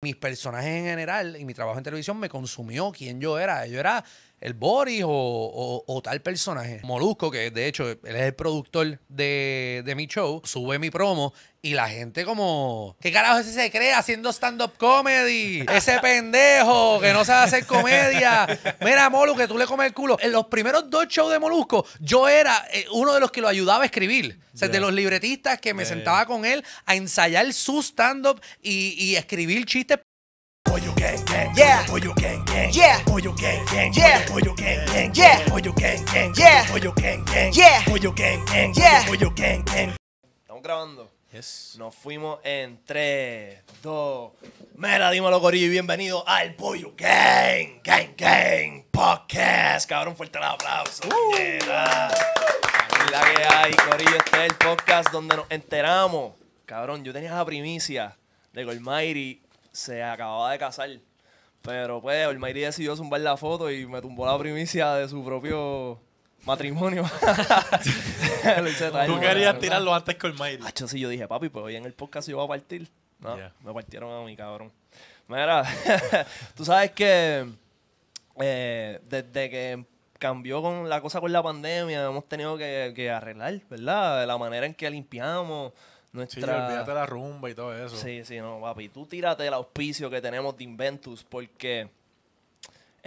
mis personajes en general y mi trabajo en televisión me consumió quién yo era. Yo era el Boris o, tal personaje. Molusco, que de hecho él es el productor de, mi show, sube mi promo y la gente como, ¿qué carajo ese se cree haciendo stand-up comedy? Ese pendejo que no sabe hacer comedia. Mira, Molu, que tú le comes el culo. En los primeros dos shows de Molusco, yo era eh, uno de los que lo ayudaba a escribir. O sea, de los libretistas que me sentaba con él a ensayar su stand-up y, y, escribir chistes Pollo gang gang. Yeah. Pollo gang gang. Yeah. Pollo gang gang. Yeah. Pollo gang gang. Yeah. Pollo gang gang. Yeah. Pollo gang gang. Yeah. Pollo gang gang. Yeah. Pollo gang gang. Estamos grabando. Yes. Nos fuimos en 3, 2. Mera, dímelo, Corillo, y bienvenido al Pollo Gang, Gang, Gang Podcast. Cabrón, fuerte el aplauso. Uh. puñeta. La que hay, Corillo, este es el podcast donde nos enteramos. Cabrón, yo tenía la primicia de Golmairi se acababa de casar. Pero pues Olmairi decidió zumbar la foto y me tumbó la primicia de su propio matrimonio. Tú querías tirarlo antes que Olmairi. yo yo dije, papi, pues hoy en el podcast yo voy a partir. No, me partieron a mi cabrón. Mira, tú sabes que eh, desde que cambió con la cosa con la pandemia, hemos tenido que, que arreglar, ¿verdad? La manera en que limpiamos, nuestra... Sí, olvídate la rumba y todo eso. Sí, sí, no, papi. Tú tírate el auspicio que tenemos de Inventus porque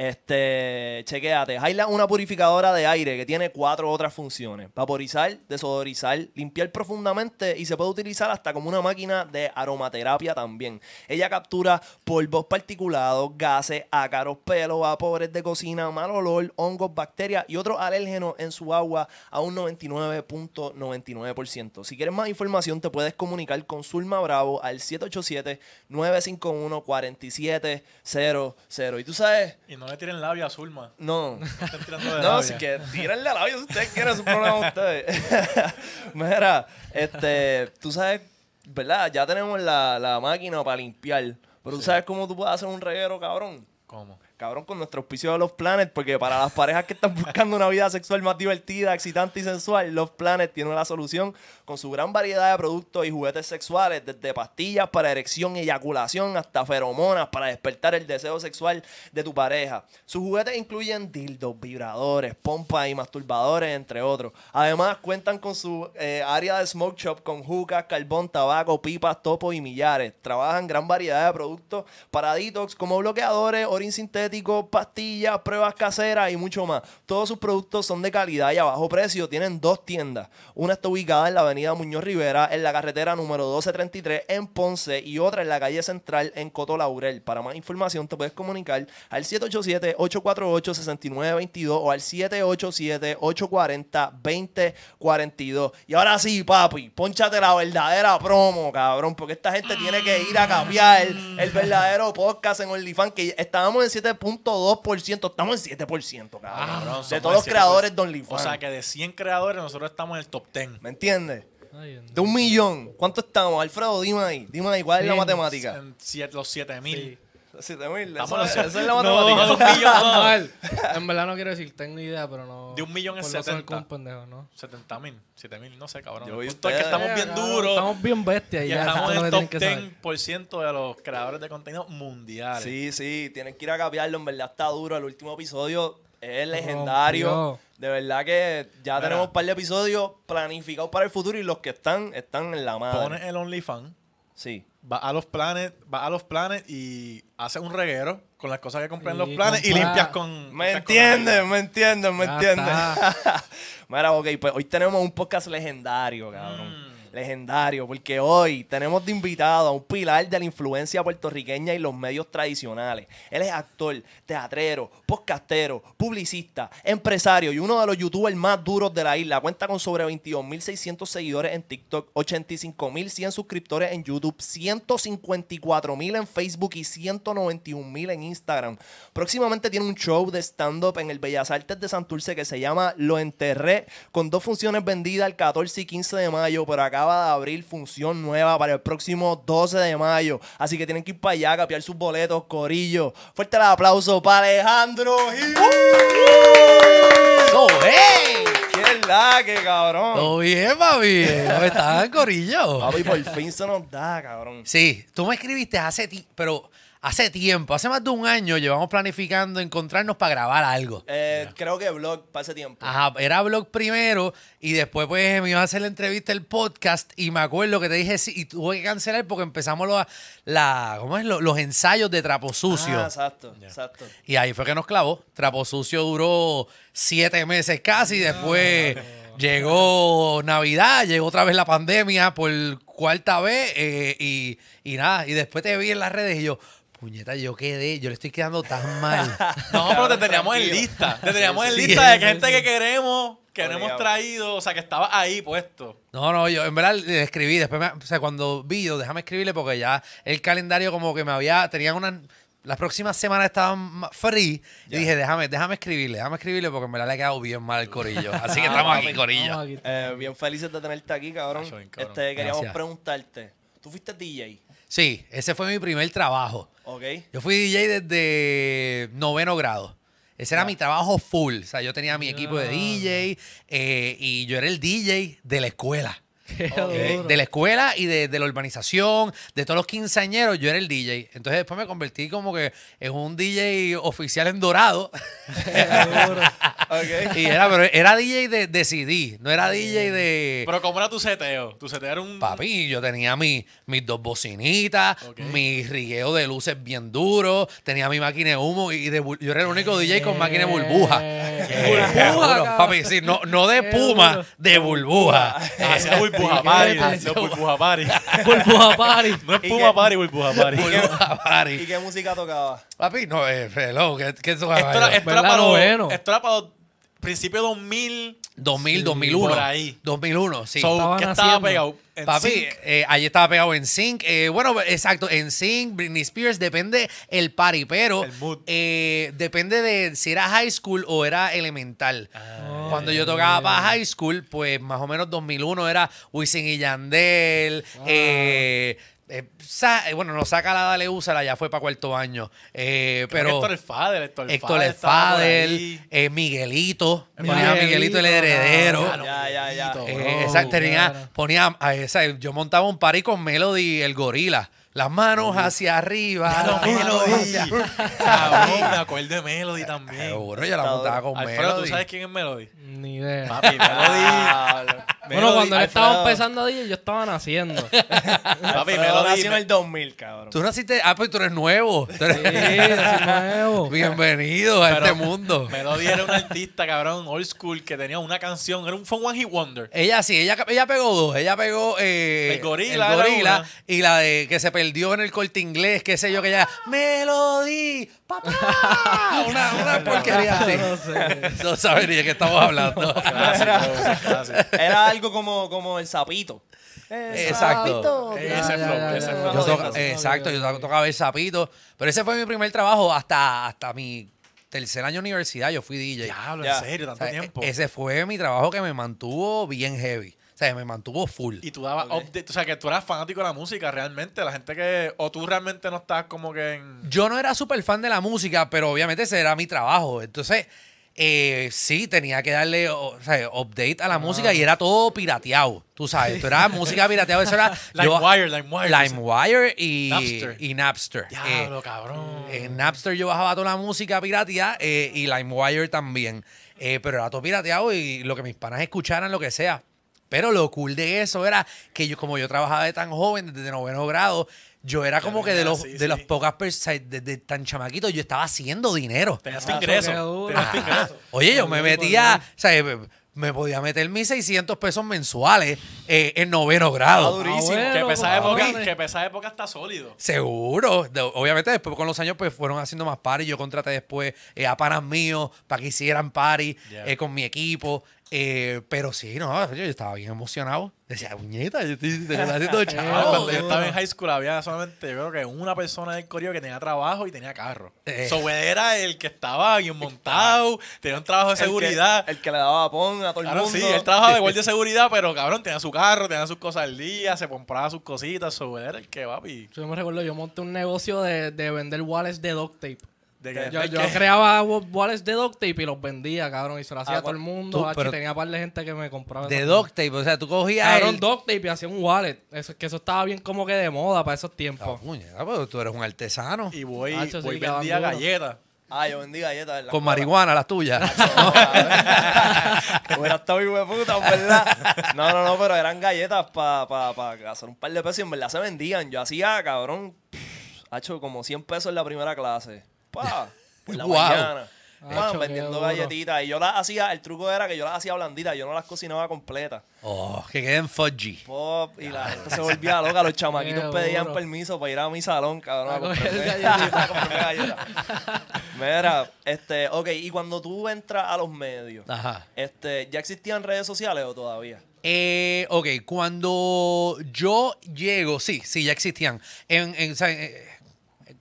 este, chequeate. Hay una purificadora de aire que tiene cuatro otras funciones. Vaporizar, desodorizar, limpiar profundamente y se puede utilizar hasta como una máquina de aromaterapia también. Ella captura polvos particulados, gases, ácaros, pelos, vapores de cocina, mal olor, hongos, bacterias y otros alérgenos en su agua a un 99.99%. Si quieres más información te puedes comunicar con Zulma Bravo al 787 951 4700 Y tú sabes... Y me tiren labia azul, man. No. No, de no si que tírenle a labia si ustedes quieren, es un problema ustedes. Mira, este, tú sabes, ¿verdad? Ya tenemos la, la máquina para limpiar. Pero tú sabes cómo tú puedes hacer un reguero, cabrón. ¿Cómo? cabrón, con nuestro auspicio de los Planet, porque para las parejas que están buscando una vida sexual más divertida, excitante y sensual, los Planet tiene la solución con su gran variedad de productos y juguetes sexuales, desde pastillas para erección y eyaculación hasta feromonas para despertar el deseo sexual de tu pareja. Sus juguetes incluyen dildos, vibradores, pompas y masturbadores, entre otros. Además, cuentan con su eh, área de smoke shop con jucas, carbón, tabaco, pipas, topos y millares. Trabajan gran variedad de productos para detox como bloqueadores, orin sintético, pastillas, pruebas caseras y mucho más. Todos sus productos son de calidad y a bajo precio. Tienen dos tiendas. Una está ubicada en la avenida Muñoz Rivera, en la carretera número 1233 en Ponce y otra en la calle central en Coto Laurel. Para más información te puedes comunicar al 787-848-6922 o al 787-840-2042. Y ahora sí, papi, ponchate la verdadera promo, cabrón, porque esta gente tiene que ir a cambiar el, el verdadero podcast en OnlyFans, que estábamos en 7 .2% Estamos en 7%, ah, de todos los creadores de OnlyFans. O sea, que de 100 creadores nosotros estamos en el top 10. ¿Me entiendes? De un millón. ¿Cuánto estamos? Alfredo, dime ahí. Dime ahí, ¿cuál es la matemática? En los 7 mil mil. Eso, eso es la en verdad no quiero decir, tengo idea, pero no. De un millón es 70. Un pendejo, ¿no? mil, mil, no sé, cabrón. Yo que estamos bien duros. Estamos bien bestias. Y ya, estamos en el top 10% de los creadores de contenido mundiales. Sí, sí, tienen que ir a cambiarlo En verdad está duro. El último episodio es legendario. de verdad que ya tenemos un par de episodios planificados para el futuro y los que están, están en la mano Pones el OnlyFans. Sí va a los planes, va a los planes y hace un reguero con las cosas que compré en los planes y limpias con. Me entiendes, me entiendes, me entiendes. Mira, ok, pues hoy tenemos un podcast legendario, cabrón. Mm. Legendario, porque hoy tenemos de invitado a un pilar de la influencia puertorriqueña y los medios tradicionales. Él es actor, teatrero, podcastero, publicista, empresario y uno de los youtubers más duros de la isla. Cuenta con sobre 22.600 seguidores en TikTok, 85.100 suscriptores en YouTube, 154.000 en Facebook y 191.000 en Instagram. Próximamente tiene un show de stand-up en el Bellas Artes de Santurce que se llama Lo Enterré, con dos funciones vendidas el 14 y 15 de mayo por acá acaba de abrir función nueva para el próximo 12 de mayo. Así que tienen que ir para allá, a capiar sus boletos, corillo. Fuerte el aplauso para Alejandro Gil. ¡Uh! ¡So, es ¡Qué que, cabrón! Todo bien, papi. ¿Cómo estás, corillo? Papi, por fin se nos da, cabrón. Sí, tú me escribiste hace ti, pero hace tiempo, hace más de un año, llevamos planificando encontrarnos para grabar algo. Eh, creo que blog, pase tiempo. Ajá, era blog primero y después pues, me iba a hacer la entrevista, el podcast y me acuerdo que te dije sí y tuve que cancelar porque empezamos los, los, ensayos de Trapo Sucio. Ah, exacto, exacto. Y ahí fue que nos clavó. Trapo Sucio duró siete meses casi y después... Llegó Navidad, llegó otra vez la pandemia por cuarta vez eh, y, y nada. Y después te vi en las redes y yo, Puñeta, yo quedé, yo le estoy quedando tan mal. no, pero te teníamos en lista. Te teníamos en lista de gente que queremos, que hemos traído, o sea, que estaba ahí puesto. No, no, yo en verdad le escribí, después, o sea, cuando vi yo, déjame escribirle porque ya el calendario como que me había, tenía una las próximas semanas estaban free y dije, déjame, déjame escribirle, déjame escribirle porque me la le ha quedado bien mal el corillo. Así que estamos aquí, corillo. Eh, bien felices de tenerte aquí, cabrón. Este, queríamos preguntarte, ¿tú fuiste DJ? Sí, ese fue mi primer trabajo. Okay. Yo fui DJ desde noveno grado. Ese era mi trabajo full. O sea, yo tenía mi equipo de DJ eh, y yo era el DJ de la escuela. De la escuela y de, la urbanización, de todos los quinceañeros, yo era el DJ. Entonces después me convertí como que en un DJ oficial en dorado. Y era, pero era DJ de, CD, no era DJ de. Pero ¿cómo era tu seteo? Tu seteo era un. Papi, yo tenía mis dos bocinitas, mi rigueo de luces bien duro, tenía mi máquina de humo y de, yo era el único DJ con máquina de burbuja. papi, no, no de puma, de burbuja. burbuja. Burbuja Party. No Burbuja Party. No es Puma Party, ¿Y qué música tocaba? Papi, no, es eh, hello, ¿qué, tocaba? Esto era, para principios esto era para 2000. 2000, 2001. Por ahí. 2001, sí. ¿Qué estaba pegado? En Papi, eh, allí estaba pegado en Sync. Eh, bueno, exacto, en Sync, Britney Spears, depende el party, pero eh, depende de si era high school o era elemental. Ah, oh. Cuando yo tocaba para high school, pues más o menos 2001 era Wisin y Yandel, bueno, no saca la dale, úsala, ya fue para cuarto año. pero Héctor el Fadel Héctor el Héctor el Miguelito, ponía Miguelito el heredero. Ya, ya, ya. Exacto, ponía a eh, yo montaba un party con Melody, el gorila. Las manos hacia arriba. Melody. Cabrón, me acuerdo de Melody también. Seguro, yo la montaba con Alfredo, Melody. ¿tú sabes quién es Melody? Ni idea. Papi, Melody. Bueno, cuando él estaba empezando a yo estaba naciendo. Papi, Melody nació en el 2000, cabrón. Tú naciste... Ah, pues tú eres nuevo. eres... Sí, nuevo. Bienvenido a este mundo. Melody era un artista, cabrón, old school, que tenía una canción. Era un Fun One he Wonder. Ella sí, ella, ella pegó dos. Ella pegó... Eh, el Gorila. El Gorila. Y la de que se pegó el dios en el corte inglés, qué sé yo, que ya. ¡Melody! ¡Papá! Una, una porquería No sé. No sabería de qué estamos hablando. Era algo como, como el sapito. Exacto. Exacto, yo tocaba el sapito. Pero ese fue mi primer trabajo hasta, hasta mi tercer año de universidad yo fui DJ. en serio, tanto tiempo. E-, ese fue mi trabajo que me mantuvo bien heavy me mantuvo full. Y tú dabas update o sea, que tú eras fanático de la música realmente, la gente que, o tú realmente no estás como que en... Yo no era súper fan de la música, pero obviamente ese era mi trabajo, entonces... Eh, sí, tenía que darle o sea, update a la ah. música y era todo pirateado. Tú sabes, era música pirateada. Eso era LimeWire, LimeWire. LimeWire y Napster. Y Diablo, eh, cabrón. Eh, en Napster yo bajaba toda la música pirateada eh, y LimeWire también. pero era todo pirateado y lo que mis panas escucharan, lo que sea. Pero lo cool de eso era que yo, como yo trabajaba de tan joven, desde noveno grado, yo era como que de los de las pocas personas, desde tan chamaquito, yo estaba haciendo dinero. Tenías ah, ingreso. Oye, yo me metía, o sea, eh, me podía meter 1.600 pesos mensuales eh, en noveno grado. Está ah, ah, durísimo. que pesa pues, época, que época está sólido. Seguro. obviamente después con los años pues fueron haciendo más paris. Yo contraté después eh, a panas míos para que hicieran paris con mi equipo. Eh, pero sí, no, yo, estaba bien emocionado. Decía, puñeta, yo estoy, te haciendo Cuando yo estaba en high school había solamente, que una persona del coreo que tenía trabajo y tenía carro. Eh. era el que estaba bien montado, tenía un trabajo de seguridad. el que, le daba pon a todo el mundo. sí, él trabajaba de guardia de seguridad, pero cabrón, tenía su carro, tenía sus cosas al día, se compraba sus cositas. So, era el que, papi. Yo me recuerdo, yo monté un negocio de, de vender wallets de duct tape yo, yo creaba wallets de duct tape y los vendía, cabrón. Y se lo hacía ah, a todo el mundo. Tú, tenía un par de gente que me compraba. De duct tape, o sea, tú cogías. Cabrón, el... duct tape y hacía un wallet. Eso, que eso estaba bien como que de moda para esos tiempos. la ah, tú eres un artesano. Y voy, voy vendía galletas. Ah, yo vendí galletas. Con marihuana, las tuyas. Era todo hijo puta, ¿verdad? No, no, no, pero eran galletas para hacer un par de pesos y en verdad se vendían. Yo hacía, cabrón, hecho como 100 pesos en la primera clase pa, la mañana. vendiendo galletitas. Y yo las hacía, el truco era que yo las hacía blanditas, yo no las cocinaba completas. Oh, que queden fudgy. Pop, y la gente se volvía loca. Los chamaquitos pedían permiso para ir a mi salón, cabrón. Mira, este, ok, y cuando tú entras a los medios, este, ¿ya existían redes sociales o todavía? Eh, ok, cuando yo llego, sí, sí, ya existían. En, en- eh,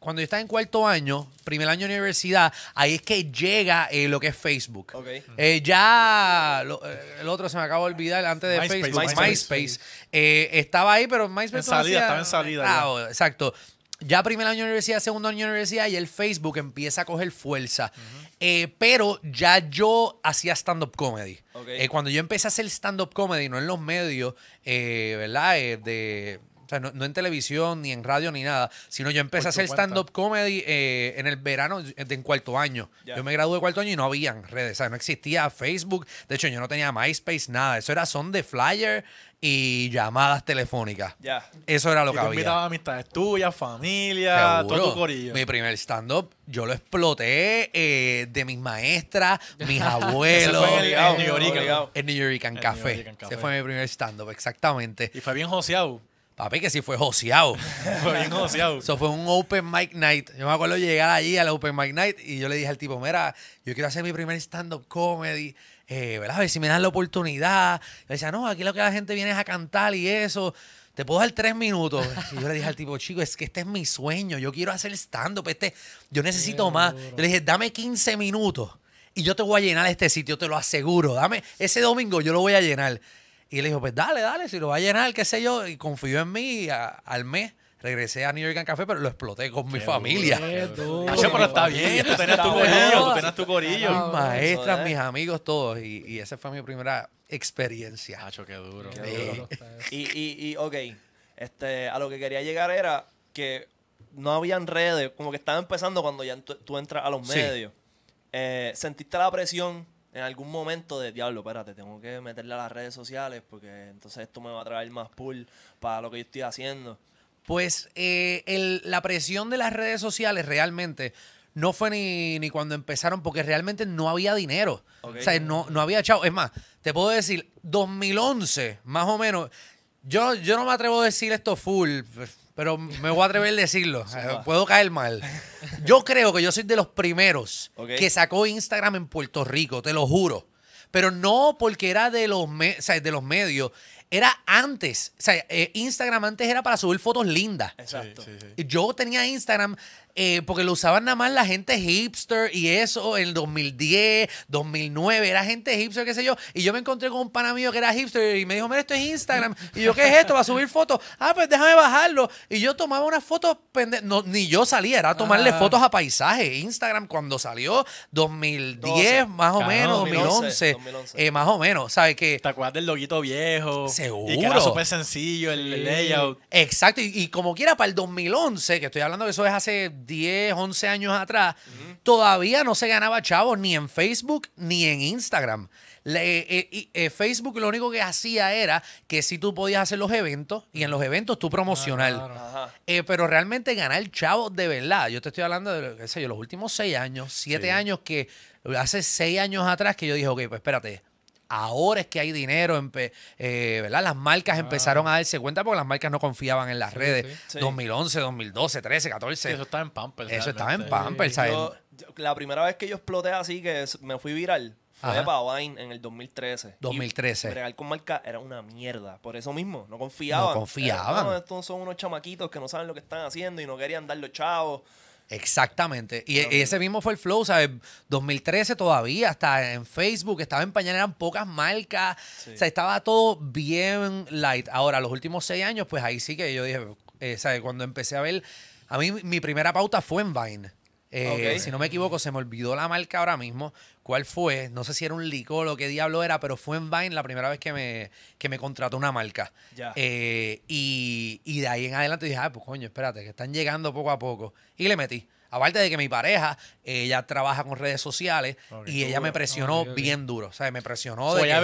cuando yo estaba en cuarto año, primer año de universidad, ahí es que llega eh, lo que es Facebook. Eh, ya eh, el otro se me acaba de olvidar antes de Facebook, MySpace. MySpace. estaba ahí, pero MySpace en salida, estaba en salida. Ah, exacto. Ya primer año de universidad, segundo año de universidad y el Facebook empieza a coger fuerza. pero ya yo hacía stand-up comedy. cuando yo empecé a hacer stand-up comedy, no en los medios, ¿verdad? de o sea, no, en televisión, ni en radio, ni nada, sino yo empecé a hacer stand-up comedy eh, en el verano en cuarto año. Yo me gradué de cuarto año y no había redes, o sea, no existía Facebook. De hecho, yo no tenía MySpace, nada. Eso era son de flyer y llamadas telefónicas. Ya. Eso era lo que había. invitaba amistades tuyas, familia, todo tu corillo. Mi primer stand-up, yo lo exploté eh, de mis maestras, mis abuelos. en, New York. En Café. Ese fue mi primer stand-up, exactamente. Y fue bien joseado. A ver que sí fue joseado. fue bien Eso fue un open mic night. Yo me acuerdo llegar allí al open mic night y yo le dije al tipo, mira, yo quiero hacer mi primer stand-up comedy. Eh, ¿verdad? A ver si me dan la oportunidad. Le decía, no, aquí lo que la gente viene es a cantar y eso. Te puedo dar tres minutos. Y yo le dije al tipo, chico, es que este es mi sueño. Yo quiero hacer stand-up. Este, yo necesito más. Yo le dije, dame 15 minutos y yo te voy a llenar este sitio, te lo aseguro. Dame, ese domingo yo lo voy a llenar. Y le dijo, pues dale, dale, si lo va a llenar, qué sé yo. Y confió en mí y al mes. Regresé a New York en Café, pero lo exploté con mi familia. pero está bien, tú tenías tu corillo, tú tu corillo. Mis maestras, mis amigos, todos. Y, y, esa fue mi primera experiencia. Pacho, qué duro. Qué duro. Y, y, y, ok, este, a lo que quería llegar era que no habían redes, como que estaba empezando cuando ya tú entras a los medios. Eh, ¿Sentiste la presión en algún momento de diablo, espérate, tengo que meterle a las redes sociales porque entonces esto me va a traer más pull para lo que yo estoy haciendo. Pues eh, la presión de las redes sociales realmente no fue ni, ni cuando empezaron porque realmente no había dinero. O sea, no, no había chao. Es más, te puedo decir, 2011, más o menos. Yo, yo no me atrevo a decir esto full, pero me voy a atrever a decirlo. Puedo caer mal. Yo creo que yo soy de los primeros que sacó Instagram en Puerto Rico, te lo juro. Pero no porque era de los, de los medios. Era antes. O sea, eh, Instagram antes era para subir fotos lindas. Exacto. Yo tenía Instagram eh, porque lo usaban nada más la gente hipster y eso en 2010, 2009, era gente hipster, qué sé yo. Y yo me encontré con un pana mío que era hipster y me dijo, mira, esto es Instagram. Y yo, ¿qué es esto? ¿Va a subir fotos? Ah, pues déjame bajarlo. Y yo tomaba unas fotos, pende ni yo salía, era tomarle ah. fotos a paisaje. Instagram cuando salió, 2010 más o menos, 2011, eh, más o menos, ¿sabes qué? ¿Te acuerdas del loguito viejo? Seguro. Y que era súper sencillo el, layout. Exacto, y, y como quiera para el 2011, que estoy hablando que eso es hace 10, 11 años atrás, todavía no se ganaba chavos ni en Facebook ni en Instagram. Eh, eh, eh, Facebook lo único que hacía era que si tú podías hacer los eventos y en los eventos tú promocional ah, pero realmente ganar chavos de verdad. Yo te estoy hablando de los últimos 6 años, 7 años que hace 6 años atrás que yo dije, ok, pues espérate, Ahora es que hay dinero, eh, ¿verdad? Las marcas empezaron a darse cuenta porque las marcas no confiaban en las redes. 2011, 2012, 13, 14. eso estaba en Pampers. Eso estaba en Pampers. la primera vez que yo exploté así, que me fui viral, fue para Vine en el 2013. 2013. con marca era una mierda. Por eso mismo, no confiaban. No confiaban. estos son unos chamaquitos que no saben lo que están haciendo y no querían dar los chavos. Exactamente. Y, ese mismo fue el flow, ¿sabes? 2013 todavía, hasta en Facebook, estaba en pañal, eran pocas marcas. O sea, estaba todo bien light. Ahora, los últimos seis años, pues ahí sí que yo dije, eh, ¿sabes? Cuando empecé a ver, a mí mi primera pauta fue en Vine. Eh, si no me equivoco, se me olvidó la marca ahora mismo. ¿Cuál fue? No sé si era un licor o qué diablo era, pero fue en Vine la primera vez que me, que me contrató una marca. Eh, y, de ahí en adelante dije, ah, pues coño, espérate, que están llegando poco a poco. Y le metí. Aparte de que mi pareja, ella trabaja con redes sociales y ella me presionó bien duro. O sea, me presionó. de ella,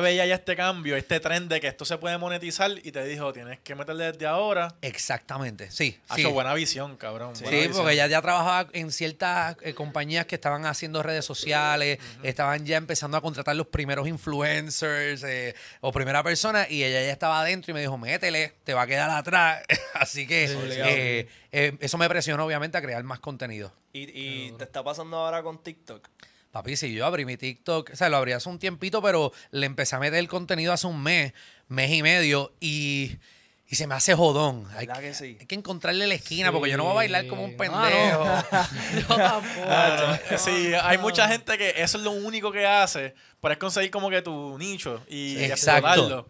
veía, ya este cambio, este tren de que esto se puede monetizar y te dijo, tienes que meterle desde ahora. Exactamente, sí. Ha ah, buena visión, cabrón. Sí, porque ella ya trabajaba en ciertas eh, compañías que estaban haciendo redes sociales, estaban ya empezando a contratar los primeros influencers eh, o primera persona y ella ya estaba adentro y me dijo, métele, te va a quedar atrás. Así que... Eh, eso me presionó, obviamente, a crear más contenido. ¿Y, te está pasando ahora con TikTok? Papi, si yo abrí mi TikTok, o sea, lo abrí hace un tiempito, pero le empecé a meter el contenido hace un mes, mes y medio, y, se me hace jodón. Hay que, encontrarle la esquina, porque yo no voy a bailar como un pendejo. no. tampoco. sí, hay mucha gente que eso es lo único que hace, para es conseguir como que tu nicho y, Exacto.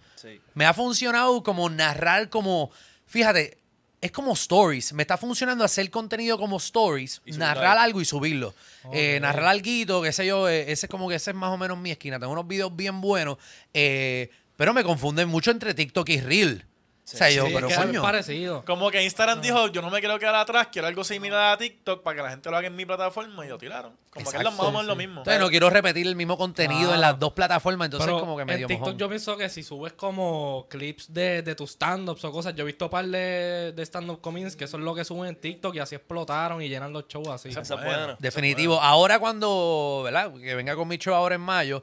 Me ha funcionado como narrar como, fíjate, es como stories. Me está funcionando hacer contenido como stories, narrar algo y subirlo. Eh, narrar algo, qué sé yo, eh, ese es como que ese es más o menos mi esquina. Tengo unos videos bien buenos, eh, pero me confunden mucho entre TikTok y Reel o sea, yo, pero es parecido. Como que Instagram dijo, yo no me quiero quedar atrás, quiero algo similar a TikTok para que la gente lo haga en mi plataforma y lo tiraron. Como que es lo, lo mismo. no quiero repetir el mismo contenido en las dos plataformas, entonces como que medio en TikTok yo pienso que si subes como clips de, tus stand-ups o cosas, yo he visto par de, stand-up comedians que son lo que suben en TikTok y así explotaron y llenan los shows así. definitivo. Ahora cuando, ¿verdad? Que venga con mi show ahora en mayo,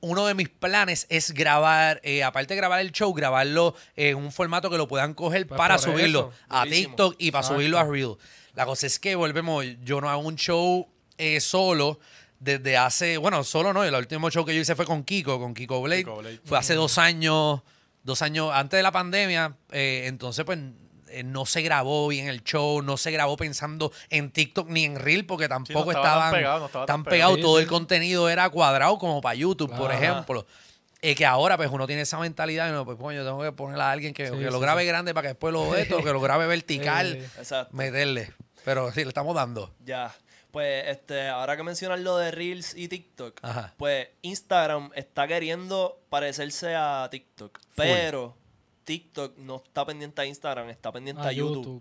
uno de mis planes es grabar, eh, aparte de grabar el show, grabarlo en un formato que lo puedan coger pues para subirlo a TikTok y para subirlo a Reel. La cosa es que volvemos, yo no hago un show eh, solo desde hace, bueno, solo no, el último show que yo hice fue con Kiko, con Kiko Blake. Fue hace dos años, dos años antes de la pandemia, eh, entonces pues eh, no se grabó bien el show, no se grabó pensando en TikTok ni en Reel, porque tampoco estaban tan pegados. Todo el contenido era cuadrado como para YouTube, por ejemplo. Eh, que ahora pues uno tiene esa mentalidad y no, pues yo tengo que ponerle a alguien que, lo grabe grande para que después lo vea esto, que lo grabe vertical, meterle. Pero sí, le estamos dando. Ya. Pues este, ahora que mencionas lo de Reels y TikTok, pues Instagram está queriendo parecerse a TikTok, pero TikTok, no está pendiente a Instagram, está pendiente a, YouTube.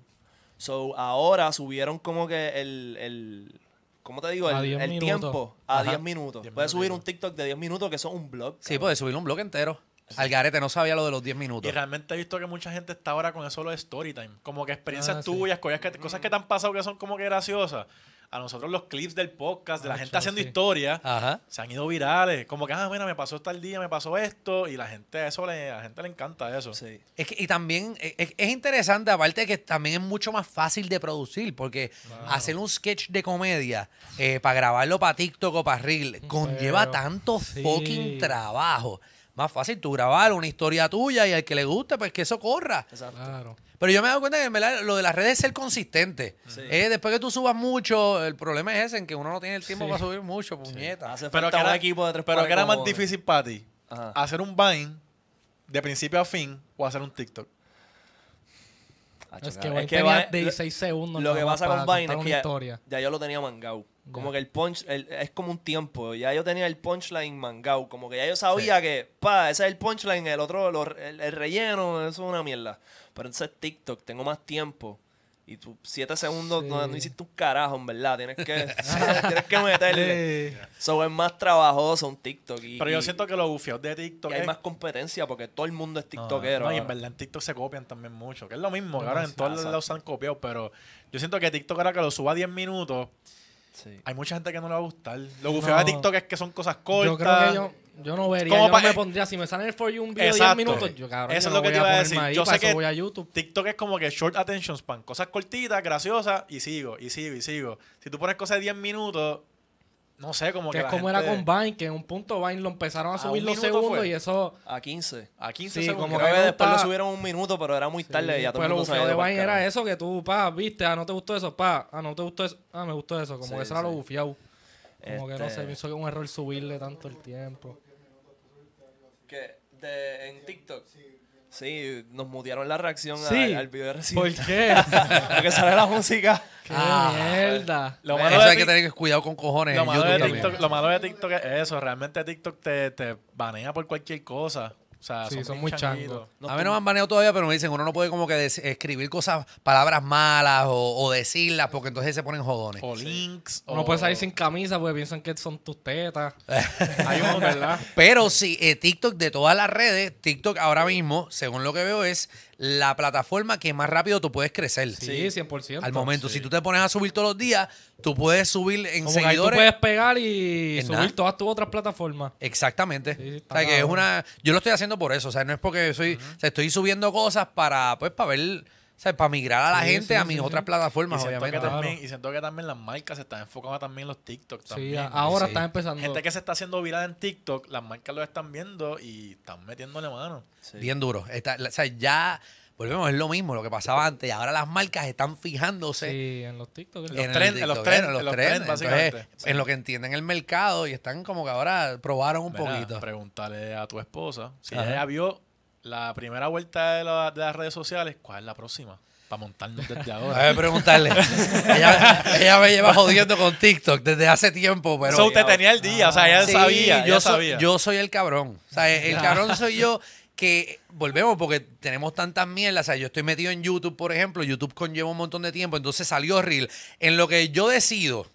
So, ahora subieron como que el, el ¿cómo te digo? El, tiempo a 10 minutos. puedes subir un TikTok de 10 minutos, que son un blog. Sí, puedes subir un blog entero. al Algarete no sabía lo de los 10 minutos. Y realmente he visto que mucha gente está ahora con eso lo de Storytime. Como que experiencias ah, tuyas, cosas, que, cosas que te han pasado que son como que graciosas a nosotros los clips del podcast, de la ah, gente haciendo historia, se han ido virales. Como que, ah, mira, me pasó el día, me pasó esto, y la gente eso le, a la gente le encanta eso. y también e, e, es, interesante, aparte de que también es mucho más fácil de producir, porque hacer un sketch de comedia eh, para grabarlo para TikTok o para Reel conlleva tanto fucking trabajo más fácil tú grabar una historia tuya y al que le guste, pues que eso corra. Pero yo me he dado cuenta que en verdad, lo de las redes es ser consistente. Eh, después que tú subas mucho, el problema es ese, en que uno no tiene el tiempo para subir mucho, puñeta. Pero que era, equipo de pero que era más difícil para ti hacer un Vine de principio a fin o hacer un TikTok. es que, es de 16 segundos. Lo que pasa con Vine es ya, ya, yo lo tenía mangado. Como que el punch es como un tiempo. Ya yo tenía el punchline mangau Como que ya yo sabía que, pa, ese es el punchline, el otro, el, relleno, eso es una mierda. Pero entonces TikTok, tengo más tiempo. Y tú, siete segundos, no, hiciste un carajo, en verdad. Tienes que, tienes que meterle. eso es más trabajoso un TikTok. Pero yo siento que los bufios de TikTok. hay más competencia porque todo el mundo es ah. TikTokero. No, en verdad en TikTok se copian también mucho. Que es lo mismo, claro en todos ah, los lados han copiado. Pero yo siento que TikTok era que lo suba a 10 minutos. Hay mucha gente que no le va a gustar. Lo gufiado de TikTok es que son cosas cortas. Yo creo que yo, yo no vería. Yo me pondría, si me sale el For You un video de 10 minutos, yo Eso es lo que te iba a decir. yo sé que voy a YouTube. TikTok es como que short attention span. Cosas cortitas, graciosas y sigo, y sigo, y sigo. Si tú pones cosas de 10 minutos, no sé, como que. que es como era con Vine, que en un punto Vine lo empezaron a, subir los segundos y eso. A 15. A 15 sí, segundos. Como que después lo subieron un minuto, pero era muy tarde y ya todo Pero pues lo bufeo de Vine era eso que tú, pa, viste, ah, no te gustó eso, pa, ah, no te gustó eso, ah, me gustó eso. Como que eso era lo bufiado. Como que no sé, este me hizo un error subirle tanto el tiempo. Que de, en TikTok. Sí. Sí, nos mutearon la reacción al, video de recién. ¿Por qué? Porque sale la música. ¡Qué ah, mierda! Pues, lo malo eso hay que tener cuidado con cojones en YouTube de TikTok, también. Lo malo de TikTok es eso. Realmente TikTok te, te banea por cualquier cosa. O sea, son, muy changos a mí no me han baneado todavía, pero me dicen, uno no puede como que escribir cosas, palabras malas o, decirlas, porque entonces se ponen jodones. O links. O... Uno puede salir sin camisa porque piensan que son tus tetas. Hay uno, ¿verdad? Pero sí, eh, TikTok de todas las redes, TikTok ahora mismo, según lo que veo, es la plataforma que más rápido tú puedes crecer. Sí, 100%. Al momento, si tú te pones a subir todos los días, tú puedes subir en seguidores. tú puedes pegar y subir todas tus otras plataformas. Exactamente. o sea, que es una, yo lo estoy haciendo por eso, o sea, no es porque soy, estoy subiendo cosas para pues para ver sea, para migrar a la gente a mis otras plataformas, obviamente. Y siento que también las marcas se están enfocando también en los TikTok. También. ahora están empezando. Gente que se está haciendo virada en TikTok, las marcas lo están viendo y están metiéndole mano. Bien duro. o sea, ya volvemos, es lo mismo lo que pasaba antes. Ahora las marcas están fijándose. Sí, en los TikTok. En, los trenes, en los trenes, en básicamente. En lo que entienden el mercado y están como que ahora probaron un poquito. Preguntarle a tu esposa si ella vio la primera vuelta de, las redes sociales, ¿cuál es la próxima? Para montarnos desde ahora. A preguntarle. ella, me lleva jodiendo con TikTok desde hace tiempo, pero... So, usted tenía el día, o sea, ella sabía, yo, sabía. yo soy el cabrón. O sea, el cabrón soy yo que volvemos porque tenemos tantas mierdas. O sea, yo estoy metido en YouTube, por ejemplo. YouTube conlleva un montón de tiempo. Entonces salió real En lo que yo decido,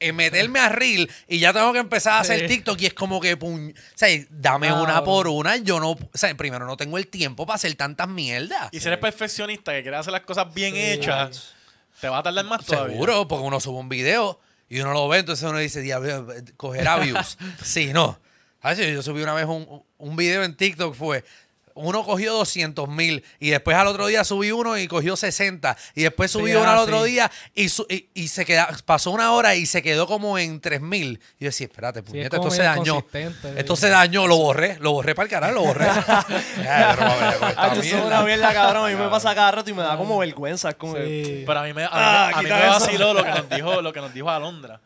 en eh, meterme a Reel y ya tengo que empezar a hacer TikTok y es como que, o sea, dame ah, una por una. Yo no, o primero no tengo el tiempo para hacer tantas mierdas. Y si eres perfeccionista que quieres hacer las cosas bien hechas, te va a tardar más todavía. Seguro, porque uno sube un video y uno lo ve, entonces uno dice, diablo, cogerá views. sí, no. Yo subí una vez un, un video en TikTok, fue uno cogió 200 mil y después al otro día subí uno y cogió 60 y después subí uno al ah, otro día y, y, se queda, pasó una hora y se quedó como en 3 mil. Y yo decía, espérate, puñeta, esto se dañó. Esto se dañó, lo borré, lo borré para el canal, lo borré. Yo pues, una mierda, cabrón, a mí me pasa cada rato y me da como ah. vergüenza. Como Pero a mí me, a mí, ah, vaciló lo que nos dijo, lo que nos dijo Alondra.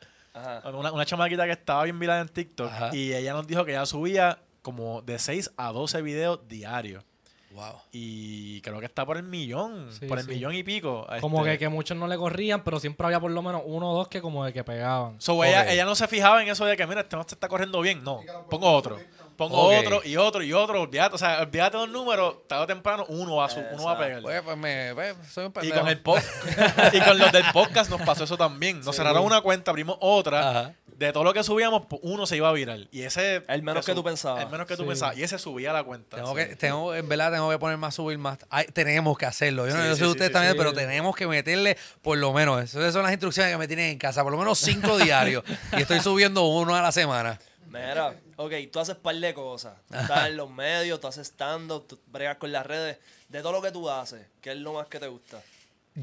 Una, una chamaquita que estaba bien viva en TikTok y ella nos dijo que ya subía como de 6 a 12 videos diarios. Wow. Y creo que está por el millón, por el millón y pico. Como este. que, muchos no le corrían, pero siempre había por lo menos uno o dos que como de que pegaban. So, ella, no se fijaba en eso de que, mira, este no se está corriendo bien. No, pongo otro. Pongo otro y otro y otro. Olvídate, o sea, olvídate los números. Tarde temprano uno va a, su, uno va a pegar. Pues, pues, me, pues, soy un y con, el y con los del podcast nos pasó eso también. Nos cerraron una cuenta, abrimos otra. Ajá de todo lo que subíamos, pues, uno se iba a virar. Y ese. El menos que tú pensabas. El menos que tú pensabas. Y ese subía la cuenta. Tengo que, tengo, en verdad, tengo que poner más, subir más. tenemos que hacerlo. Yo no, sé ustedes también, pero tenemos que meterle, por lo menos, esas son las instrucciones que me tienen en casa, por lo menos cinco diarios. Y estoy subiendo uno a la semana. Mira, ok, tú haces par de cosas. estás en los medios, tú haces stand-up, bregas con las redes. De todo lo que tú haces, ¿qué es lo más que te gusta?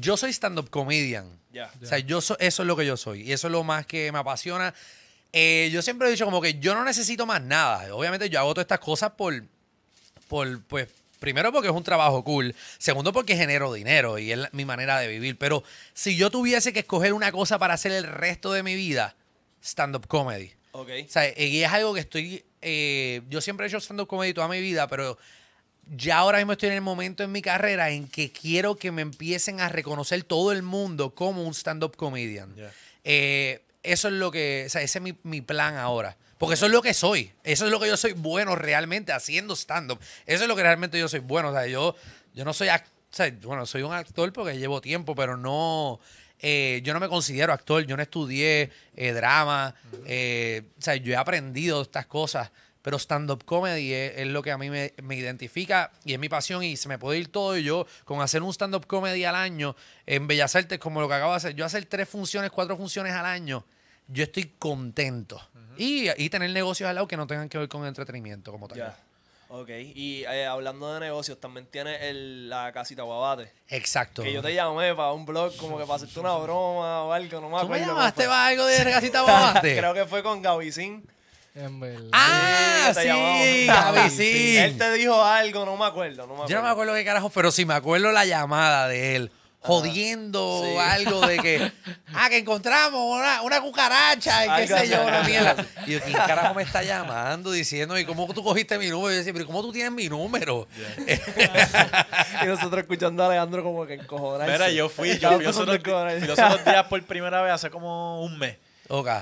yo soy stand-up comedian. O sea, yo eso es lo que yo soy. Y eso es lo más que me apasiona. Eh, yo siempre he dicho como que yo no necesito más nada. Obviamente yo hago todas estas cosas por, por pues, primero porque es un trabajo cool. Segundo porque genero dinero y es mi manera de vivir. Pero si yo tuviese que escoger una cosa para hacer el resto de mi vida, stand-up comedy. O sea, y es algo que estoy... Eh, yo siempre he hecho stand-up comedy toda mi vida, pero ya ahora mismo estoy en el momento en mi carrera en que quiero que me empiecen a reconocer todo el mundo como un stand-up comedian. Eh, eso es lo que, ese es mi, plan ahora. Porque eso es lo que soy. Eso es lo que yo soy bueno realmente haciendo stand-up. Eso es lo que realmente yo soy bueno. O sea, yo, yo no soy bueno, soy un actor porque llevo tiempo, pero no. Eh, yo no me considero actor. Yo no estudié eh, drama. yo he aprendido estas cosas pero stand-up comedy es, lo que a mí me, identifica y es mi pasión y se me puede ir todo. Y yo, con hacer un stand-up comedy al año en Bellas Artes, como lo que acabo de hacer, yo hacer tres funciones, cuatro funciones al año, yo estoy contento. y, y, tener negocios al lado que no tengan que ver con entretenimiento como tal. Ok, y eh, hablando de negocios, también tienes la casita guabate. Exacto. Que yo te llamé para un blog como que para hacerte una broma o algo, nomás. me ¿Tú me llamaste para algo de casita guabate? Creo que fue con Gavicín. En Ah, sí, sí. Él te dijo algo, no me acuerdo. No me acuerdo. Yo no me acuerdo qué carajo, pero sí me acuerdo la llamada de él. Ah, jodiendo algo de que, ah, que encontramos una, cucaracha y qué sé yo, una mierda. Y yo, carajo me está llamando diciendo, y cómo tú cogiste mi número? Y yo decía, pero ¿cómo tú tienes mi número? y nosotros escuchando a Alejandro como que encojonarse. Mira, yo fui, yo fui, los otros días por primera vez hace como un mes.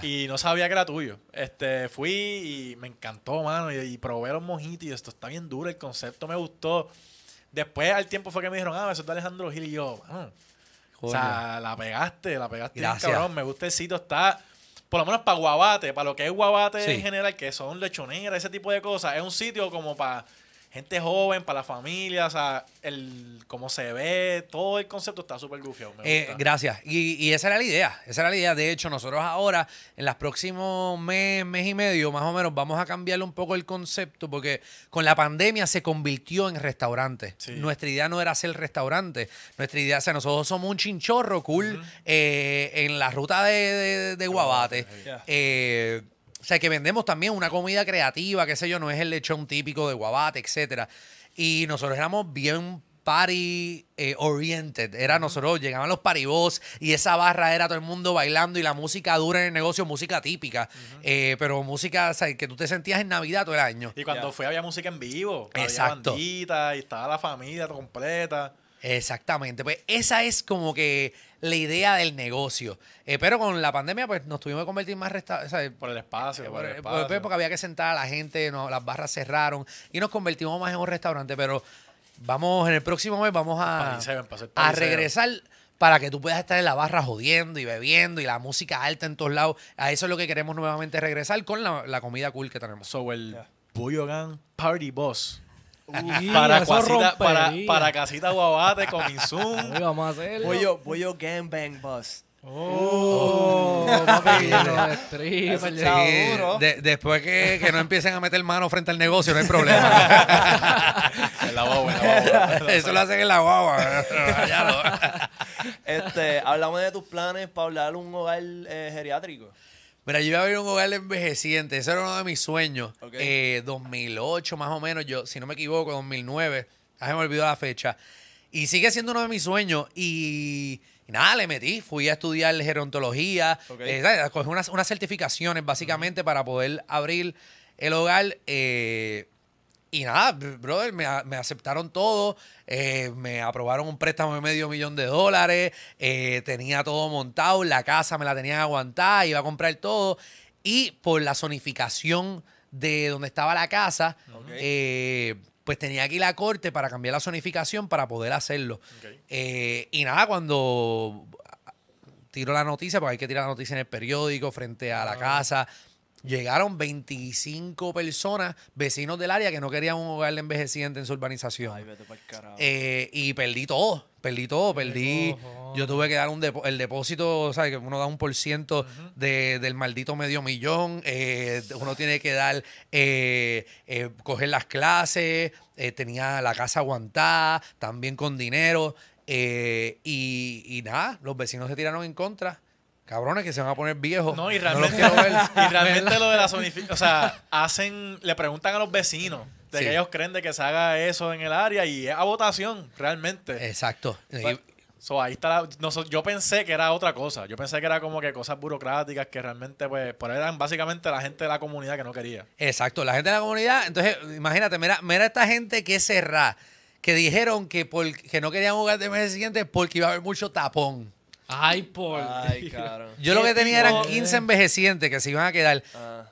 Y no sabía que era tuyo. Este, fui y me encantó, mano. Y, probé los mojitos y esto está bien duro. El concepto me gustó. Después, al tiempo, fue que me dijeron, ah, eso es Alejandro Gil. Y yo, ah, O sea, la pegaste, la pegaste bien, cabrón. Me gusta el sitio, está. Por lo menos para guabate, para lo que es guabate en general, que son lechoneras, ese tipo de cosas. Es un sitio como para gente joven, para la familia, o sea, el cómo se ve, todo el concepto está súper gufiado. Eh, gracias. Y, esa era la idea, esa era la idea. De hecho, nosotros ahora, en los próximos mes, mes y medio, más o menos, vamos a cambiarle un poco el concepto, porque con la pandemia se convirtió en restaurante. Nuestra idea no era ser restaurante. Nuestra idea, o sea, nosotros somos un chinchorro cool eh, en la ruta de, Guabate. O sea, que vendemos también una comida creativa, qué sé yo, no es el lechón típico de Guabate, etcétera. Y nosotros éramos bien party eh, oriented. Era nosotros, llegaban los boss y esa barra era todo el mundo bailando y la música dura en el negocio, música típica. Eh, pero música que tú te sentías en Navidad todo el año. Y cuando fue había música en vivo. Había banditas y estaba la familia completa. Exactamente, pues esa es como que la idea del negocio. Eh, pero con la pandemia, pues nos tuvimos que convertir más restaurantes. por el espacio, eh, por, el espacio. Pues, porque había que sentar a la gente, las barras cerraron y nos convertimos más en un restaurante. Pero vamos, en el próximo mes vamos a, regresar para que tú puedas estar en la barra jodiendo y bebiendo y la música alta en todos lados. A eso es lo que queremos nuevamente regresar con la, comida cool que tenemos. So, el yeah. Party Boss para, casita, para, para, casita guabate con Insum. Voy a hacerlo. gangbang bus. Oh, oh. después que, que, no empiecen a meter mano frente al negocio, no hay problema. la la Eso lo hacen en la guagua. este, hablamos de tus planes para hablar un hogar eh, geriátrico. Mira, yo iba a abrir un hogar envejeciente. Ese era uno de mis sueños. 2008, eh, más o menos. Yo, si no me equivoco, 2009. Ya me olvidó la fecha. Y sigue siendo uno de mis sueños. Y, nada, le metí. Fui a estudiar gerontología. Okay. Eh, cogí unas, certificaciones, básicamente, para poder abrir el hogar. Eh, y nada, brother, me, aceptaron todo, eh, me aprobaron un préstamo de medio millón de dólares, eh, tenía todo montado, la casa me la tenían aguantada, iba a comprar todo. Y por la zonificación de donde estaba la casa, eh, pues tenía que ir a corte para cambiar la zonificación para poder hacerlo. y nada, cuando tiro la noticia, porque hay que tirar la noticia en el periódico, frente a la ah. casa Llegaron 25 personas, vecinos del área, que no querían un hogar de envejeciente en su urbanización. Ay, vete eh, y perdí todo, perdí todo, perdí. yo tuve que dar un el depósito, ¿sabes? Que uno da un por ciento del maldito medio millón. Eh, uno tiene que dar, eh, coger las clases. tenía la casa aguantada, también con dinero. y nada, los vecinos se tiraron en contra. Cabrones que se van a poner viejos. No, y realmente, y realmente lo de la zonificación. O sea, hacen, le preguntan a los vecinos de que ellos creen de que se haga eso en el área y es a votación, realmente. Exacto. Pues, yo pensé que era otra cosa. Yo pensé que era como que cosas burocráticas que realmente, pues, pero eran básicamente la gente de la comunidad que no quería. Exacto, la gente de la comunidad. Entonces, imagínate, mira, mira esta gente que cerra que dijeron que, no querían jugar de mes siguiente porque iba a haber mucho tapón. Ay, por. Yo lo que tenía eran 15 envejecientes que se iban a quedar. Ah.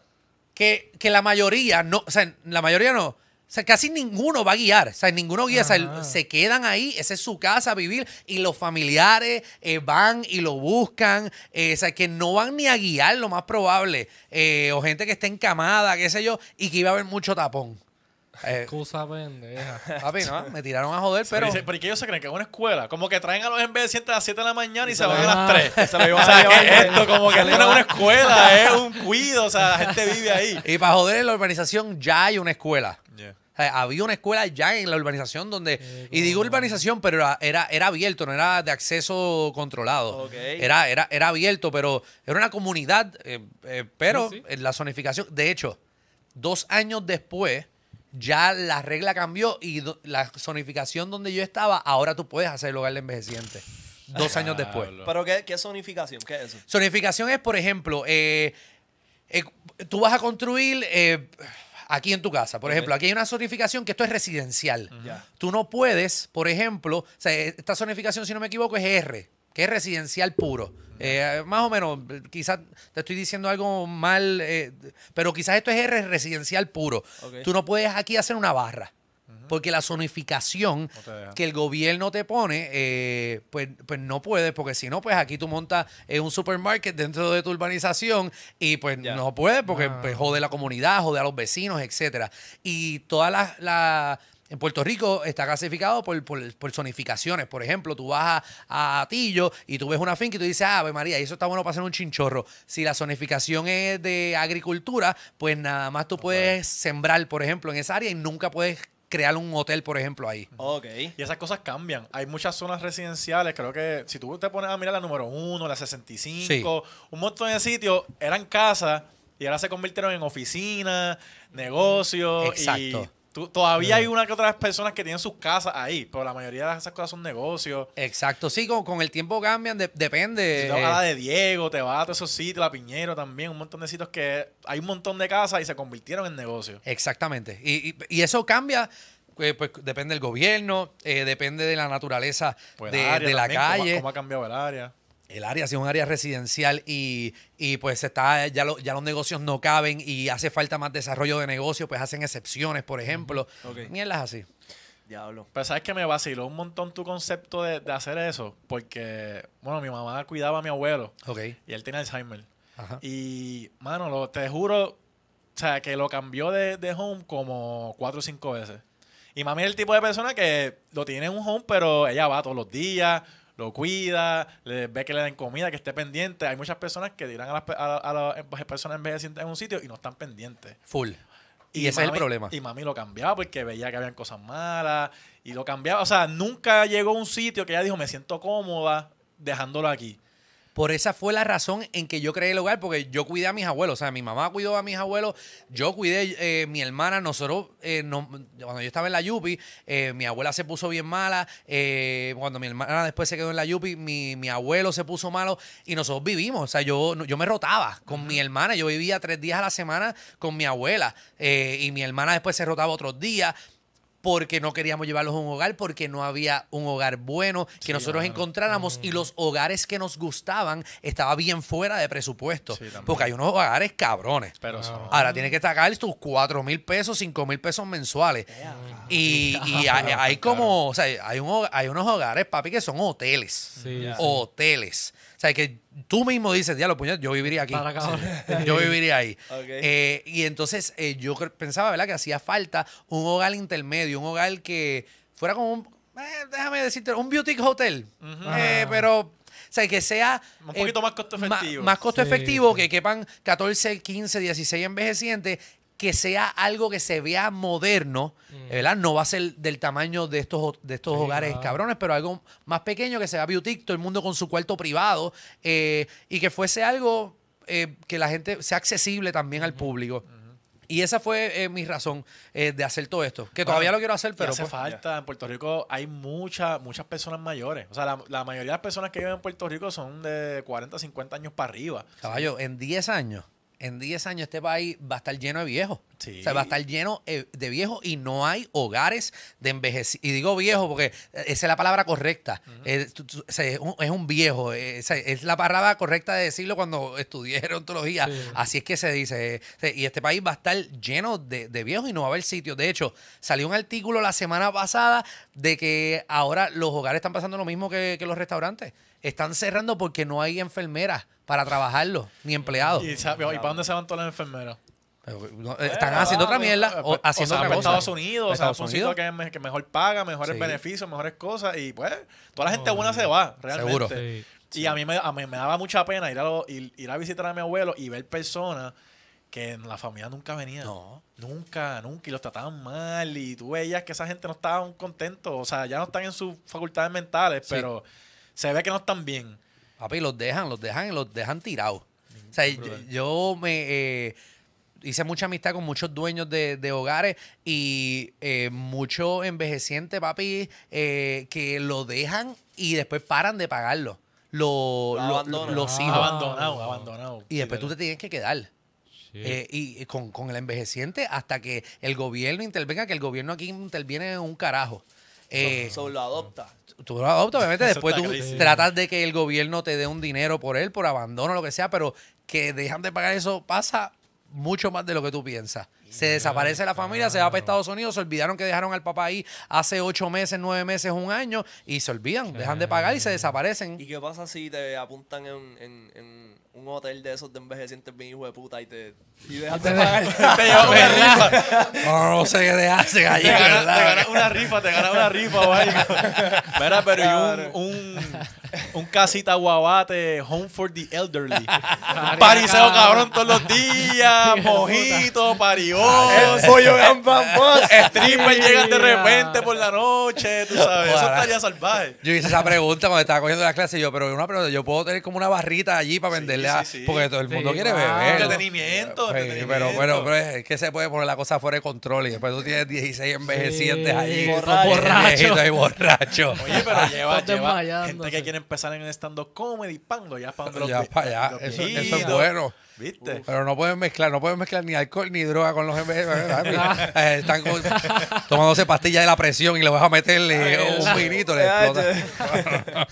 Que, la mayoría no, o sea, la mayoría no. O sea, casi ninguno va a guiar. O sea, ninguno guía. O sea, se quedan ahí. Esa es su casa a vivir. Y los familiares eh, van y lo buscan. Eh, o sea, que no van ni a guiar, lo más probable. Eh, o gente que está encamada, qué sé yo. Y que iba a haber mucho tapón. Eh, Excusa pendeja. me tiraron a joder, pero. qué ellos se creen que es una escuela? Como que traen a los envejecientes a las 7 de la mañana y se van a las 3. Se lo o sea, esto, como que es una escuela, es un cuido, o sea, la gente vive ahí. Y para joder, en la urbanización ya hay una escuela. había una escuela ya en la urbanización donde, y digo urbanización, pero era, era, abierto, no era de acceso controlado. Era, era, era abierto, pero era una comunidad, eh, eh, pero la zonificación, de hecho, dos años después, ya la regla cambió y la zonificación donde yo estaba, ahora tú puedes hacer el hogar de envejeciente. Dos años después. ¿Pero qué, qué zonificación? ¿Qué es eso? Zonificación es, por ejemplo, eh, eh, tú vas a construir eh, aquí en tu casa. Por ejemplo, aquí hay una zonificación que esto es residencial. Tú no puedes, por ejemplo, esta zonificación, si no me equivoco, es R que es residencial puro. Eh, más o menos, quizás te estoy diciendo algo mal, eh, pero quizás esto es residencial puro. Tú no puedes aquí hacer una barra. Porque la zonificación que el gobierno te pone, eh, pues, pues no puedes, porque si no, pues aquí tú montas un supermarket dentro de tu urbanización y pues no puedes, porque pues, ah. jode la comunidad, jode a los vecinos, etcétera. Y todas las en Puerto Rico está clasificado por, por zonificaciones. Por ejemplo, tú vas a, Tillo y tú ves una finca y tú dices, ah, María, eso está bueno para hacer un chinchorro. Si la zonificación es de agricultura, pues nada más tú puedes sembrar, por ejemplo, en esa área y nunca puedes crear un hotel, por ejemplo, ahí. Ok. Y esas cosas cambian. Hay muchas zonas residenciales. Creo que si tú te pones a mirar la número uno, la 65, un montón de sitios eran casas y ahora se convirtieron en oficinas, negocios. Exacto todavía hay una que otras personas que tienen sus casas ahí, pero la mayoría de esas cosas son negocios. Exacto, sí, con, el tiempo cambian, depende. Si te vas a la de Diego, te vas a todos esos sitios, la Piñero también, un montón de sitios que hay un montón de casas y se convirtieron en negocios. Exactamente, y, y, eso cambia. Eh, pues, depende del gobierno, eh, depende de la naturaleza pues de, la calle. cómo ha cambiado el área el área es un área residencial y, pues está, ya, los negocios no caben y hace falta más desarrollo de negocio, pues hacen excepciones, por ejemplo. mierda es así. Diablo. Pero sabes que me vaciló un montón tu concepto de, hacer eso, porque, bueno, mi mamá cuidaba a mi abuelo. Okay. Y él tiene Alzheimer. Y, mano, te juro, o sea, que lo cambió de, de home como cuatro o cinco veces. Y mami es el tipo de persona que lo tiene en un home, pero ella va todos los días lo cuida, le, ve que le den comida, que esté pendiente. Hay muchas personas que dirán a las, personas en vez personas envejecientes en un sitio y no están pendientes. Full. Y, ese es el problema. Y mami lo cambiaba porque veía que habían cosas malas y lo cambiaba. O sea, nunca llegó a un sitio que ella dijo, me siento cómoda dejándolo aquí. Por esa fue la razón en que yo creé el hogar, porque yo cuidé a mis abuelos. O sea, mi mamá cuidó a mis abuelos, yo cuidé a eh, mi hermana. Nosotros, eh, cuando yo estaba en la Yupi, eh, mi abuela se puso bien mala. cuando mi hermana después se quedó en la Yupi, mi, abuelo se puso malo y nosotros vivimos. O sea, yo, yo me rotaba con mi hermana. Yo vivía tres días a la semana con mi abuela y mi hermana después se rotaba otros días porque no queríamos llevarlos a un hogar, porque no había un hogar bueno que nosotros encontráramos y mm. los hogares que nos gustaban estaba bien fuera de presupuesto. porque hay unos hogares cabrones. Ahora tienes que sacar tus 4 mil pesos, 5 mil pesos mensuales. Y, hay, como, o sea, hay, hay unos hogares, papi, que son hoteles. hoteles. O sea, que tú mismo dices, lo yo viviría aquí. yo viviría ahí. Eh, y entonces eh, yo pensaba, ¿verdad?, que hacía falta un hogar intermedio, un hogar que fuera como un, eh, déjame decirte, un boutique hotel. pero o sea, que sea... Un poquito más costo efectivo. Más, costo efectivo, que quepan 14, 15, 16 envejecientes que sea algo que se vea moderno, mm. ¿verdad? No va a ser del tamaño de estos, de estos hogares cabrones, pero algo más pequeño, que sea boutique, todo el mundo con su cuarto privado, eh, y que fuese algo eh, que la gente sea accesible también al público. Y esa fue eh, mi razón de hacer todo esto. Que todavía lo quiero hacer, pero. Hace pues, falta. En Puerto Rico hay muchas muchas personas mayores. O sea, la, la, mayoría de las personas que viven en Puerto Rico son de 40, 50 años para arriba. Caballo, en 10 años en 10 años este país va a estar lleno de viejos. va a estar lleno eh, de viejos y no hay hogares de envejecidos. Y digo viejo porque eh, esa es la palabra correcta. Eh, es, un viejo. Es, la palabra correcta de decirlo cuando estudié gerontología. Así es que se dice. Y este país va a estar lleno de, viejos y no va a haber sitio. De hecho, salió un artículo la semana pasada de que ahora los hogares están pasando lo mismo que los restaurantes. Están cerrando porque no hay enfermeras para trabajarlo, ni empleados. ¿Y, para dónde se van todas las enfermeras? Eh, eh, están ah, haciendo otra pues, mierda eh, pues, o, haciendo sea, otra pues, Estados Unidos, o sea, Estados Unidos que, que, mejor paga, mejores beneficios, mejores cosas y pues toda la gente buena se va, realmente. Seguro. y A, mí me, me daba mucha pena ir a, ir, a visitar a mi abuelo y ver personas que en la familia nunca venían. No. Nunca, nunca. Y los trataban mal. Y tú veías que esa gente no estaba contento O sea, ya no están en sus facultades mentales, pero se ve que no están bien. Papi, los dejan, los dejan, y los dejan tirados. O sea, yo, me eh, hice mucha amistad con muchos dueños de, hogares y eh, muchos envejecientes, papi, eh, que lo dejan y después paran de pagarlo. Lo, los hijos. abandonado, abandonado. Y después tú te tienes que quedar. Eh, y, con, el envejeciente hasta que el gobierno intervenga, que el gobierno aquí interviene en un carajo. Eh, lo adopta tú lo adoptas, obviamente después tú tratas de que el gobierno te dé un dinero por él, por abandono, lo que sea, pero que dejan de pagar eso pasa mucho más de lo que tú piensas. Se desaparece la familia, se va para Estados Unidos, se olvidaron que dejaron al papá ahí hace ocho meses, nueve meses, un año, y se olvidan, dejan de pagar y se eh. desaparecen. ¿Y qué pasa si te apuntan en un hotel de esos de envejecientes bien hijo de puta y te y dejaste te una rifa. No, sé qué te hacen allí, te ganas, una rifa, te ganas una rifa o algo. pero y un, un casita guabate, home for the elderly. pariseo cabrón todos los días, mojito, parioso El pollo gambambos. Strippers llegan de repente por la noche, tú sabes. Eso estaría salvaje. Yo hice esa pregunta cuando estaba cogiendo la clase y yo, pero una pregunta, yo puedo tener como una barrita allí para venderle Porque todo el mundo quiere beber. Entretenimiento, Pero, pero, pero es que se puede poner la cosa fuera de control y después tú tienes 16 envejecientes allí. Borrachos. Borracho. Oye, pero lleva, gente que quiere empezar en el stand-up comedy, pando ya para donde eso, es bueno. Pero no pueden mezclar, no pueden mezclar ni alcohol ni droga con los ah. eh, Están tomándose pastillas de la presión y le vas a meterle un vinito, le explota.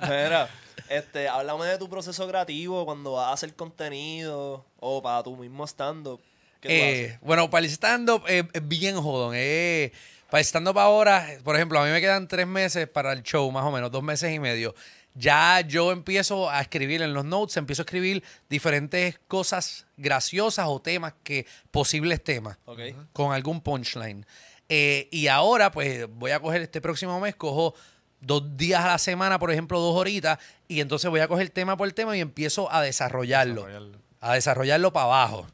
Mira, este, háblame de tu proceso creativo cuando vas a hacer contenido o para tu mismo stand-up. Eh, bueno, para el stand-up bien jodón. Eh, para estando ahora, por ejemplo, a mí me quedan tres meses para el show, más o menos, dos meses y medio. Ya yo empiezo a escribir en los notes, empiezo a escribir diferentes cosas graciosas o temas que, posibles temas, con algún punchline. Eh, y ahora, pues, voy a coger este próximo mes, cojo dos días a la semana, por ejemplo, dos horitas, y entonces voy a coger tema por tema y empiezo a desarrollarlo. A desarrollarlo para abajo.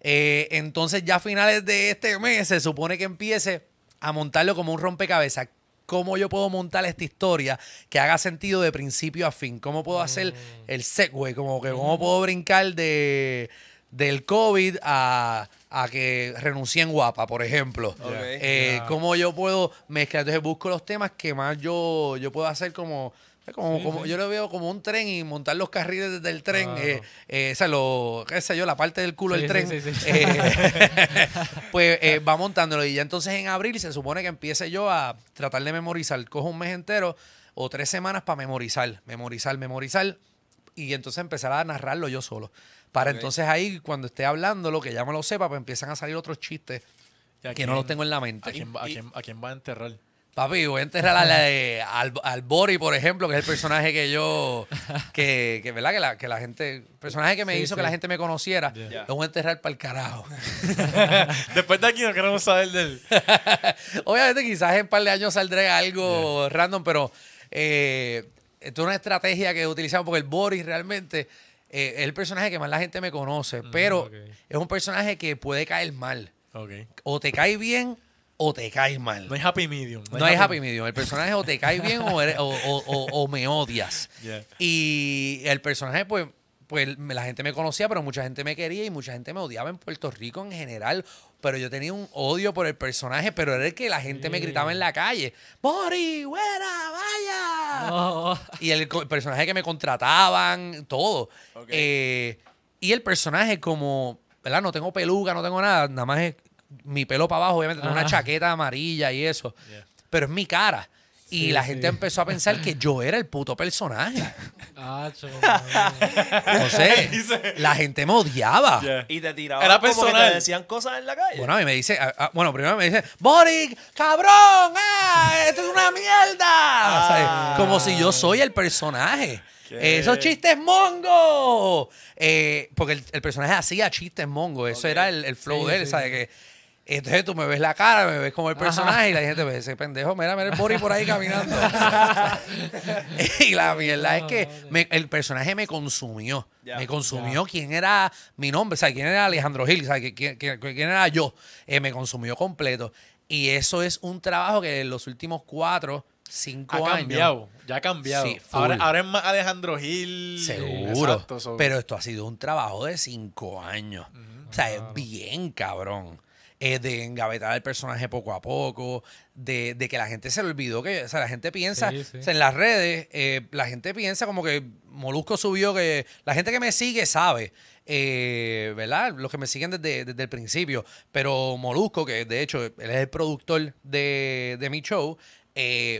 Eh, entonces, ya a finales de este mes se supone que empiece a montarlo como un rompecabezas. ¿Cómo yo puedo montar esta historia que haga sentido de principio a fin? ¿Cómo puedo hacer mm. el segue? Como que, ¿Cómo puedo brincar de, del COVID a, a que en guapa, por ejemplo. Eh, Cómo yo puedo mezclar. Entonces busco los temas que más yo, yo puedo hacer como como, Yo lo veo como un tren y montar los carriles desde el tren, eh, eh, o sea, lo, qué sé yo, la parte del culo del tren, eh, pues va montándolo. Y ya entonces en abril se supone que empiece yo a tratar de memorizar. Cojo un mes entero o tres semanas para memorizar, memorizar, memorizar. Y entonces empezar a narrarlo yo solo. Para entonces ahí, cuando esté hablando, lo que ya me lo sepa, pues empiezan a salir otros chistes que no los tengo en la mente. ¿A quién, va a enterrar? Papi, voy a enterrar al, al Bori, por ejemplo, que es el personaje que yo, que, ¿verdad? Que la, gente, el personaje que me hizo que la gente me conociera, lo voy a enterrar para el carajo. Después de aquí no queremos saber de él. Obviamente quizás en un par de años saldré algo random, pero eh, esto es una estrategia que utilizamos porque el Bori realmente eh, es el personaje que más la gente me conoce, mm, pero es un personaje que puede caer mal. O te cae bien o te caes mal. No es happy medium. No, es happy, medium. El personaje o te caes bien o, me odias. Y el personaje, pues, pues la gente me conocía, pero mucha gente me quería y mucha gente me odiaba en Puerto Rico en general. Pero yo tenía un odio por el personaje, pero era el que la gente me gritaba en la calle. ¡Mori, vaya! Oh. Y el, personaje que me contrataban, todo. Eh, y el personaje como, ¿verdad? No tengo peluca, no tengo nada, nada más es mi pelo para abajo, obviamente, una chaqueta amarilla y eso. Pero es mi cara. y la gente empezó a pensar que yo era el puto personaje. no sé, la gente me odiaba. Y te tiraban era como que te decían cosas en la calle. Bueno, a mí me dice, ah, ah, bueno, primero me dice, Boric, cabrón, ah, esto es una mierda. como si yo soy el personaje. Esos chistes mongo. Eh, porque el, personaje hacía chistes mongo. Eso era el, flow de él, ¿sabes? Entonces tú me ves la cara, me ves como el personaje y la gente ve ese pendejo, mira, mira el Boris por ahí caminando. y la mierda es que el personaje me consumió. me consumió quién era mi nombre, o sea, quién era Alejandro Gil, o quién, era yo. Eh, me consumió completo. Y eso es un trabajo que en los últimos cuatro, cinco años ha Cambiado, ya ha cambiado. ahora, es más Alejandro Gil. Seguro. pero esto ha sido un trabajo de cinco años. o sea, es bien cabrón. Eh, de engavetar al personaje poco a poco, de, que la gente se le olvidó que, o sea, la gente piensa, en las redes, eh, la gente piensa como que Molusco subió, que la gente que me sigue sabe, eh, ¿verdad? Los que me siguen desde, el principio, pero Molusco, que de hecho él es el productor de, mi show,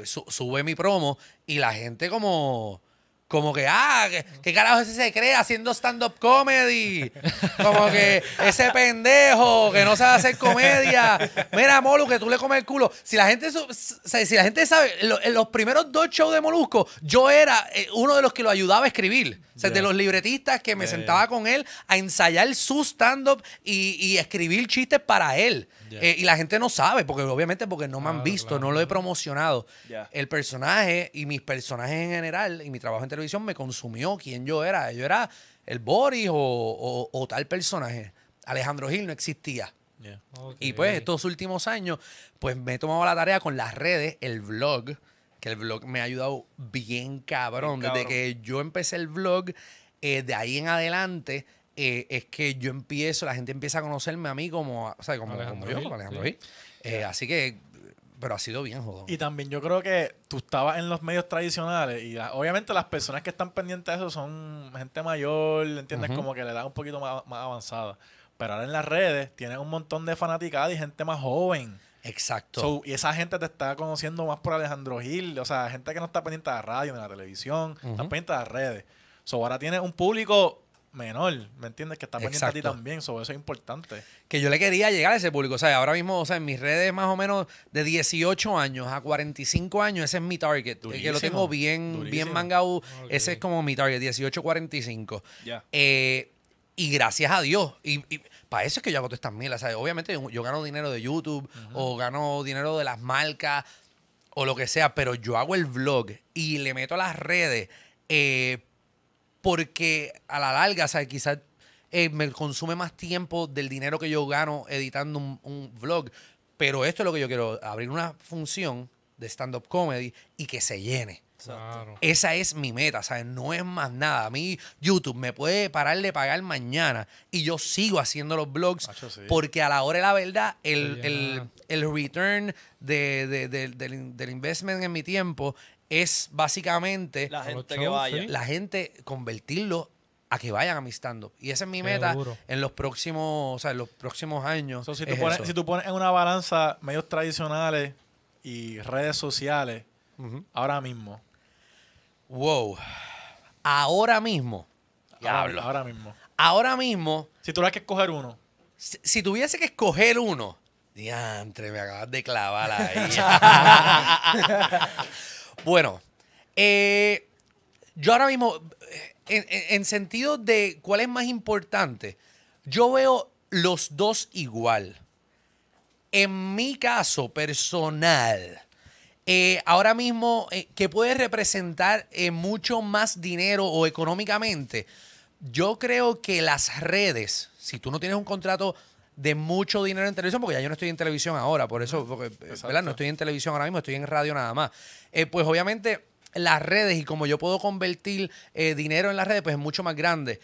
sube mi promo y la gente como como que, ah, ¿qué, carajo ese se cree haciendo stand-up comedy? Como que ese pendejo que no sabe hacer comedia. Mira, Molu, que tú le comes el culo. Si la gente, si la gente sabe, en los primeros dos shows de Molusco, yo era eh, uno de los que lo ayudaba a escribir. O sea, de los libretistas que me sentaba con él a ensayar su stand-up y, y escribir chistes para él. Eh, y la gente no sabe, porque obviamente porque no me han visto, no lo he promocionado. El personaje y mis personajes en general y mi trabajo en televisión me consumió quién yo era. Yo era el Boris o, tal personaje. Alejandro Gil no existía. Y pues estos últimos años, pues me he tomado la tarea con las redes, el vlog, que el vlog me ha ayudado bien cabrón. Desde que yo empecé el vlog, eh, de ahí en adelante eh, es que yo empiezo, la gente empieza a conocerme a mí como, Alejandro Gil, Alejandro eh, Así que, pero ha sido bien jodón. Y también yo creo que tú estabas en los medios tradicionales y obviamente las personas que están pendientes de eso son gente mayor, ¿entiendes? Como que le da un poquito más, avanzada. Pero ahora en las redes tiene un montón de fanaticadas y gente más joven. Exacto. y esa gente te está conociendo más por Alejandro Gil, o sea, gente que no está pendiente de la radio, de la televisión, está pendiente de las redes. So, ahora tienes un público menor, ¿me entiendes? Que está pendiente a ti también, eso es importante. Que yo le quería llegar a ese público, o sea, ahora mismo, o sea, en mis redes más o menos de 18 años a 45 años, ese es mi target, durísimo, eh, que lo tengo bien, bien mangado, ese es como mi target, 18-45. Eh, y gracias a Dios, y, y para eso es que yo hago todas estas milas, ¿sabes? Obviamente yo, gano dinero de YouTube o gano dinero de las marcas o lo que sea, pero yo hago el vlog y le meto a las redes eh, porque a la larga, o quizás eh, me consume más tiempo del dinero que yo gano editando un, vlog. Pero esto es lo que yo quiero, abrir una función de stand-up comedy y que se llene. Esa es mi meta, No es más nada. A mí YouTube me puede parar de pagar mañana y yo sigo haciendo los blogs porque a la hora de la verdad el, return del, del, investment en mi tiempo es básicamente la gente convertirlo a que vayan amistando. Y esa es mi meta en los próximos, o sea, los próximos años. si, tú pones, en una balanza medios tradicionales y redes sociales, ahora mismo. Wow. Ahora mismo. Ahora, ahora mismo. Ahora mismo. Si tuvieras que escoger uno. Si, tuviese que escoger uno. Diantre, me acabas de clavar ahí. Bueno, eh, yo ahora mismo, eh, en, sentido de cuál es más importante, yo veo los dos igual. En mi caso personal, eh, ahora mismo, que puede representar mucho más dinero o económicamente, yo creo que las redes, si tú no tienes un contrato de mucho dinero en televisión, porque ya yo no estoy en televisión ahora, por eso, porque, eh, ¿verdad? No estoy en televisión ahora mismo, estoy en radio nada más. Eh, pues obviamente las redes y como yo puedo convertir eh, dinero en las redes, pues es mucho más grande.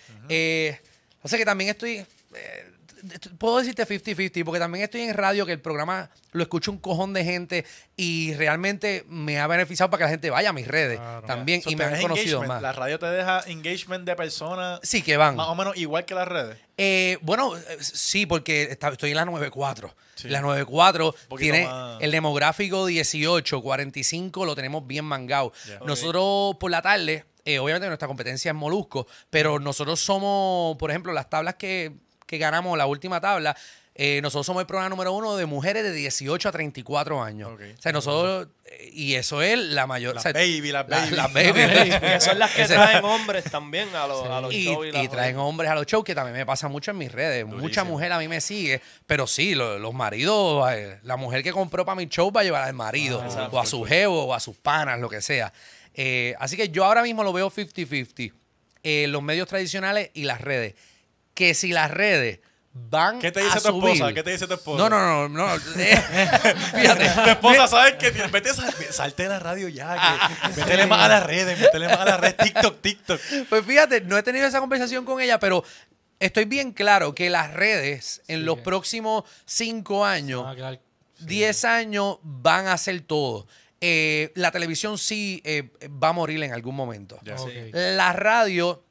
o sea que también estoy puedo decirte 50-50, porque también estoy en radio, que el programa lo escucha un cojón de gente y realmente me ha beneficiado para que la gente vaya a mis redes también y me han conocido más. La radio te deja engagement de personas. Sí, que van. Más o menos igual que las redes. Eh, bueno, eh, sí, porque estoy en la 94. 4 La 94 tiene el demográfico 18, 45, lo tenemos bien mangado. Nosotros por la tarde, eh, obviamente nuestra competencia es Molusco, pero mm. nosotros somos, por ejemplo, las tablas que que ganamos la última tabla, eh, nosotros somos el programa número uno de mujeres de 18 a 34 años. O sea, nosotros, eh, y eso es la mayor. Las baby, las baby. Las, baby. son las que traen hombres también a los, shows. Y, traen hombres a los shows, que también me pasa mucho en mis redes. Mucha mujer a mí me sigue, pero sí, los, maridos, eh, la mujer que compró para mi show va a llevar al marido, ah, o a su jevo, o a sus panas, lo que sea. así que yo ahora mismo lo veo 50-50. los medios tradicionales y las redes que si las redes van ¿Qué te dice tu esposa? ¿Qué te dice tu esposa? No, no, no, no. Eh, fíjate. Tu esposa sabes que vete salte la radio ya, ah. métele más a las redes, métele más a las redes TikTok, TikTok. Pues fíjate, no he tenido esa conversación con ella, pero estoy bien claro que las redes en los próximos cinco años, diez años van a ser todo. Eh, la televisión sí eh, va a morir en algún momento. La radio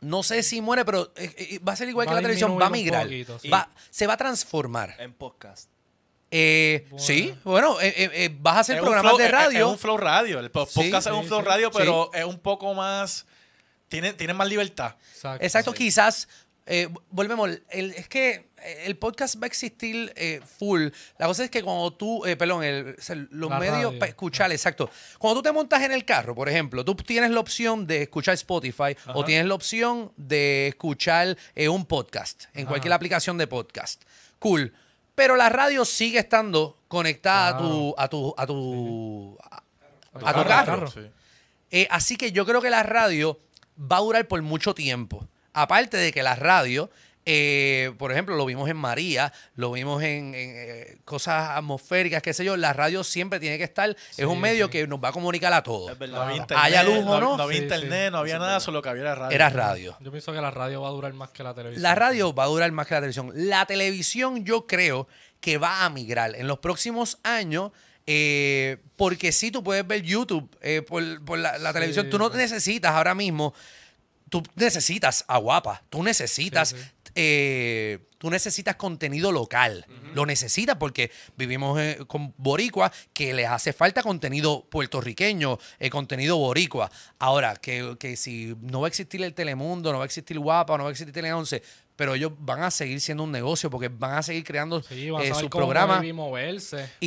no sé si muere, pero eh, eh, eh, va a ser igual que la televisión, va a migrar. se va a transformar. En podcast. Sí, bueno, vas a hacer programas de radio. un flow radio. El podcast es un flow radio, pero es un poco más. Tiene, tiene más libertad. Exacto, quizás. volvemos. El, es que el podcast va a existir eh, full. La cosa es que cuando tú, eh, perdón, los medios para escuchar, exacto. Cuando tú te montas en el carro, por ejemplo, tú tienes la opción de escuchar Spotify o tienes la opción de escuchar eh, un podcast en cualquier aplicación de podcast. Cool. Pero la radio sigue estando conectada a tu a tu a tu, a, tu carro. Eh, así que yo creo que la radio va a durar por mucho tiempo. Aparte de que la radio eh, por ejemplo, lo vimos en María, lo vimos en, eh, cosas atmosféricas, qué sé yo. La radio siempre tiene que estar. es un medio que nos va a comunicar a todos. Es verdad. No había luz no. había internet, no había nada, solo que había radio. Era radio. Yo pienso que la radio va a durar más que la televisión. La radio va a durar más que la televisión. La televisión yo creo que va a migrar en los próximos años. Eh, porque si tú puedes ver YouTube por, la, televisión. Tú no necesitas ahora mismo. Tú necesitas a Guapa. Tú necesitas eh, tú necesitas contenido local. Lo necesitas porque vivimos eh, con boricua que les hace falta contenido puertorriqueño, eh, contenido boricua. Ahora, que, si no va a existir el Telemundo, no va a existir Guapa, no va a existir Tele 11, pero ellos van a seguir siendo un negocio porque van a seguir creando sí, sus programas. Y Y,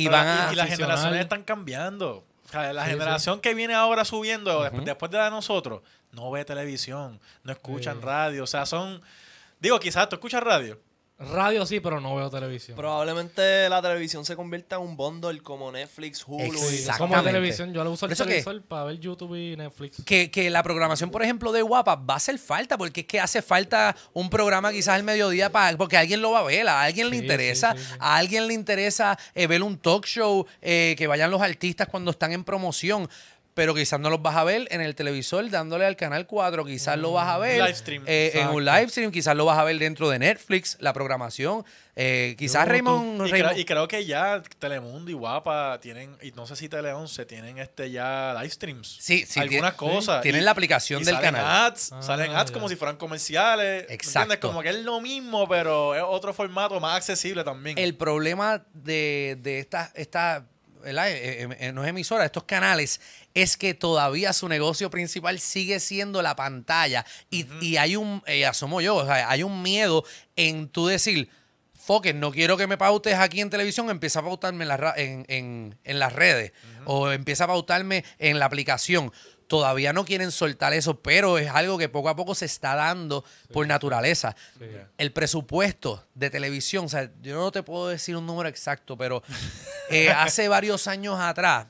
van y las generaciones están cambiando. la generación que viene ahora subiendo después de nosotros no ve televisión, no escuchan radio, o sea, son... Digo, quizás tú escuchas radio. Radio sí, pero no veo televisión. Probablemente la televisión se convierta en un bundle como Netflix, Hulu. Exactamente. Como televisión, yo le uso el televisor para ver YouTube y Netflix. Que, la programación, por ejemplo, de Guapa va a hacer falta, porque es que hace falta un programa quizás al mediodía, para, porque alguien lo va a ver, a alguien le interesa, a alguien le interesa eh, ver un talk show, eh, que vayan los artistas cuando están en promoción pero quizás no los vas a ver en el televisor dándole al canal 4, quizás lo vas a mm. ver eh, en un live stream, quizás lo vas a ver dentro de Netflix, la programación, eh, quizás Raymond, y, Creo, que ya Telemundo y Guapa tienen, y no sé si Tele 11 tienen este ya live streams. Sí, sí. Algunas cosas. Tienen la aplicación del salen canal. Ads, ah, salen ads como si fueran comerciales. Exacto. Como que es lo mismo, pero es otro formato más accesible también. El problema de, estas eh, eh, em, eh, no es emisora, estos canales, es que todavía su negocio principal sigue siendo la pantalla. Y, hay un, asomo yo, hay un miedo en tú decir, Foque, no quiero que me pautes aquí en televisión, empieza a pautarme en, en, las redes o empieza a pautarme en la aplicación. Todavía no quieren soltar eso, pero es algo que poco a poco se está dando por naturaleza. El presupuesto de televisión, o sea, yo no te puedo decir un número exacto, pero eh, hace varios años atrás,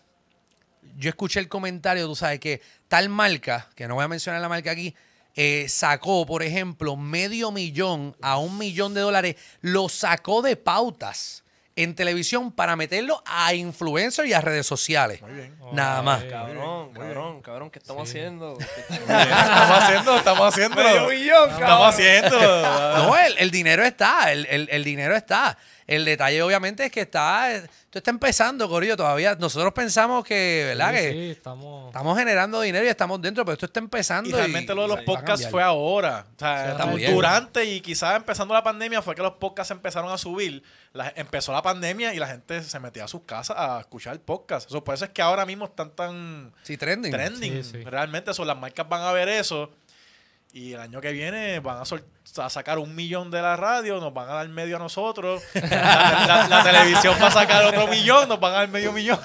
yo escuché el comentario, tú sabes, que tal marca, que no voy a mencionar la marca aquí, eh, sacó, por ejemplo, medio millón a un millón de dólares, lo sacó de pautas en televisión para meterlo a influencers y a redes sociales. Nada más. Cabrón, cabrón, cabrón, ¿qué estamos haciendo? estamos haciendo, estamos haciendo. Estamos haciendo. no, el, dinero está, el, el dinero está. El detalle, obviamente, es que está. Esto está empezando, Corillo, todavía. Nosotros pensamos que, ¿verdad? que estamos... generando dinero y estamos dentro, pero esto está empezando. Y realmente lo de los podcasts fue ahora. O sea, durante y quizás empezando la pandemia fue que los podcasts empezaron a subir. empezó la pandemia y la gente se metía a sus casas a escuchar podcasts. Eso, por eso es que ahora mismo están tan. trending. Trending. Realmente, eso, las marcas van a ver eso y el año que viene van a, sacar un millón de la radio, nos van a dar medio a nosotros. La, televisión va a sacar otro millón, nos van a dar medio millón.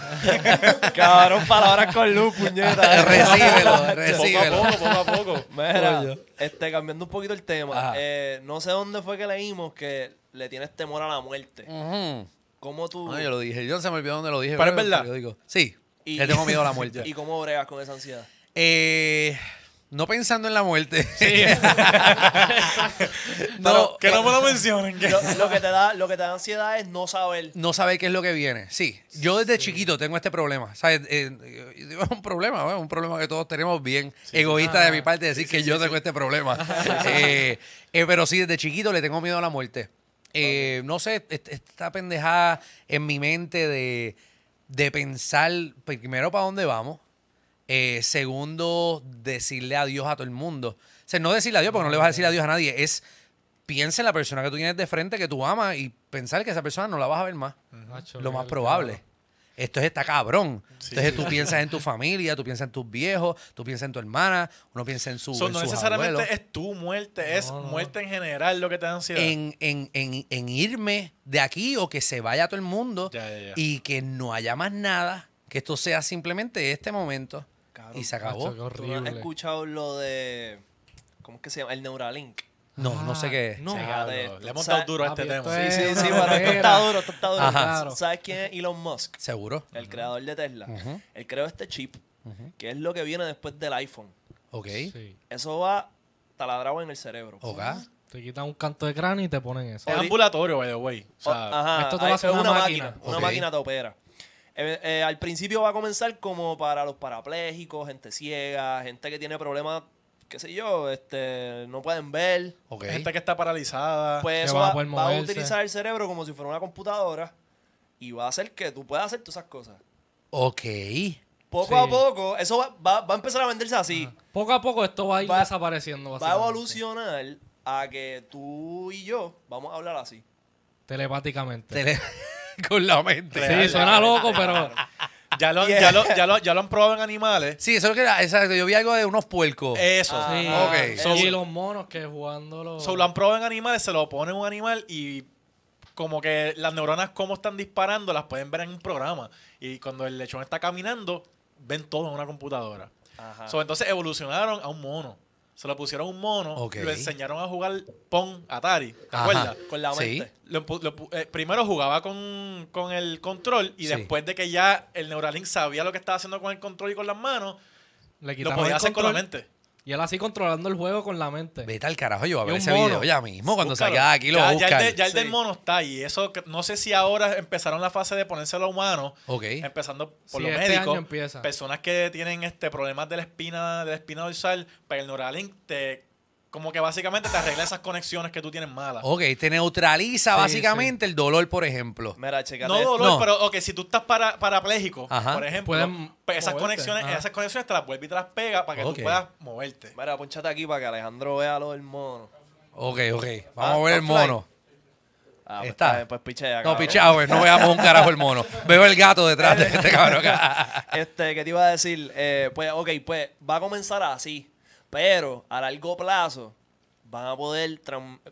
Cabrón, palabras con luz, puñeta. recíbelo, recíbelo. Poco a poco, poco a poco. Mira, este, cambiando un poquito el tema. Eh, no sé dónde fue que leímos que le tienes temor a la muerte. ¿Cómo tú...? No, yo lo dije. Yo se me olvidó dónde lo dije. Pero es verdad. Sí, le tengo miedo a la muerte. ¿Y cómo bregas con esa ansiedad? Eh... No pensando en la muerte. no, que no me lo mencionen. Lo, que te da, lo que te da ansiedad es no saber. No saber qué es lo que viene. Sí. Yo desde chiquito tengo este problema. ¿Sabes? Eh, eh, es un problema, un problema que todos tenemos bien egoísta de mi ah. parte decir que yo tengo este problema. Eh, pero sí, desde chiquito le tengo miedo a la muerte. No sé, esta pendejada en mi mente de pensar pues, primero para dónde vamos eh, segundo, decirle adiós a todo el mundo. O sea, no decirle adiós porque no le vas a decir adiós a nadie. Es piensa en la persona que tú tienes de frente, que tú amas, y pensar que esa persona no la vas a ver más. Lo más probable. Esto es, está cabrón. Entonces tú piensas en tu familia, tú piensas en tus viejos, tú piensas en tu hermana, uno piensa en su. So, no necesariamente es tu muerte, es muerte en general lo que te da ansiedad. En, irme de aquí o que se vaya todo el mundo y que no haya más nada, que esto sea simplemente este momento y se acabó. Macho, ¿Tú no has escuchado lo de. ¿Cómo es que se llama? El Neuralink. No, no sé ah, qué es. Le hemos dado duro a este tema. Sí, sí, sí, pero esto está duro, esto está duro. ¿Sabes quién es Elon Musk? Seguro. El creador de Tesla. Él creó este chip, que es lo que viene después del iPhone. Ok. Eso va taladrado en el cerebro. Ok. Te quitan un canto de cráneo y te ponen eso. Es ambulatorio, by the way. O sea, esto te va a hacer una, máquina. Una máquina te opera. Eh, eh, al principio va a comenzar como para los parapléjicos, gente ciega, gente que tiene problemas, qué sé yo, este, no pueden ver. Gente que está paralizada. Pues va, a utilizar el cerebro como si fuera una computadora y va a hacer que tú puedas hacer todas esas cosas. Ok. Poco a poco, eso va, a empezar a venderse así. Poco a poco esto va a ir desapareciendo. Va a evolucionar a que tú y yo vamos a hablar así. Telepáticamente. Con la mente. Sí, suena loco, pero. Ya lo, ya, lo, han probado en animales. Sí, eso es que era. Exacto. Yo vi algo de unos puercos. Eso. Ah, y los monos que jugándolo. So, lo han probado en animales, se lo ponen un animal y como que las neuronas Como están disparando las pueden ver en un programa. Y cuando el lechón está caminando, ven todo en una computadora. Ajá. entonces evolucionaron a un mono. Se lo pusieron un mono, y lo enseñaron a jugar Pong Atari, ¿te Con la mente. Eh, primero jugaba con, con, el control y después de que ya el Neuralink sabía lo que estaba haciendo con el control y con las manos, lo podía hacer con la mente. Y él así controlando el juego con la mente. Vete al carajo, yo a ver ese video ya mismo cuando salga aquí lo ya, Ya el, del mono está ahí. Eso, no sé si ahora empezaron la fase de ponérselo los humanos. Empezando por sí, los este médicos. Personas que tienen este problemas de la espina, de la espina dorsal, para el Neuralink te como que básicamente te arregla esas conexiones que tú tienes malas. Ok, te neutraliza básicamente el dolor, por ejemplo. Mira, chécate. No dolor, no. pero ok, si tú estás para, parapléjico, por ejemplo, esas conexiones, esas conexiones te las vuelve y te las pega para que tú puedas moverte. Mira, ponchate aquí para que Alejandro vea lo del mono. Ok, ok. Vamos ah, a ver el mono. Ah, pues está. Pues acá. no, pichea, pues, no veamos un carajo el mono. Veo el gato detrás de este cabrón acá. Este, ¿qué te iba a decir? Eh, pues, ok, pues va a comenzar así. Pero a largo plazo van a poder,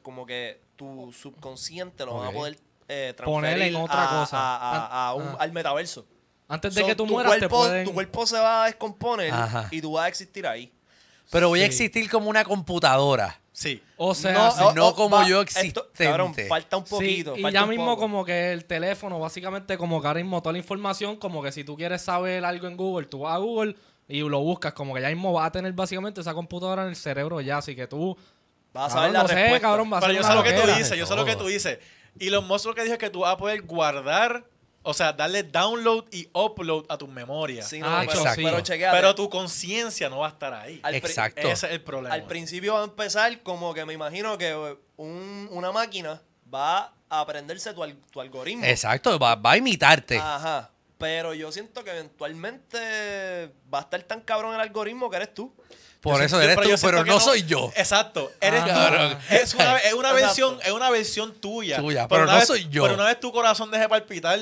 como que tu subconsciente lo van a poder eh, transferir en otra cosa. Ah. al metaverso. Antes de que tú mueras, tu cuerpo, tu cuerpo se va a descomponer y tú vas a existir ahí. Pero voy a existir como una computadora. Sí. O sea, no, como yo existente. falta un poquito. y ya mismo como que el teléfono, básicamente como que toda la información, como que si tú quieres saber algo en Google, tú vas a Google, y lo buscas, como que ya mismo va a tener básicamente esa computadora en el cerebro ya, así que tú... Vas a ver la no respuesta. Sé, cabrón, Pero yo sé lo que tú dices, yo sé lo que tú dices. Y los monstruos que dije que tú vas a poder guardar o sea, darle download y upload a tu memoria. Sí, no, pero, pero, tu conciencia no va a estar ahí. exacto. Ese es el problema. Al principio va a empezar como que me imagino que un, una máquina va a aprenderse tu, tu algoritmo. Exacto, va, va, a imitarte. Ajá. Pero yo siento que eventualmente va a estar tan cabrón el algoritmo que eres tú. Por eso eres tú, pero no, soy yo. Exacto, eres ah, Es una, versión, es una versión tuya. pero, no soy yo. Pero una vez tu corazón deje palpitar,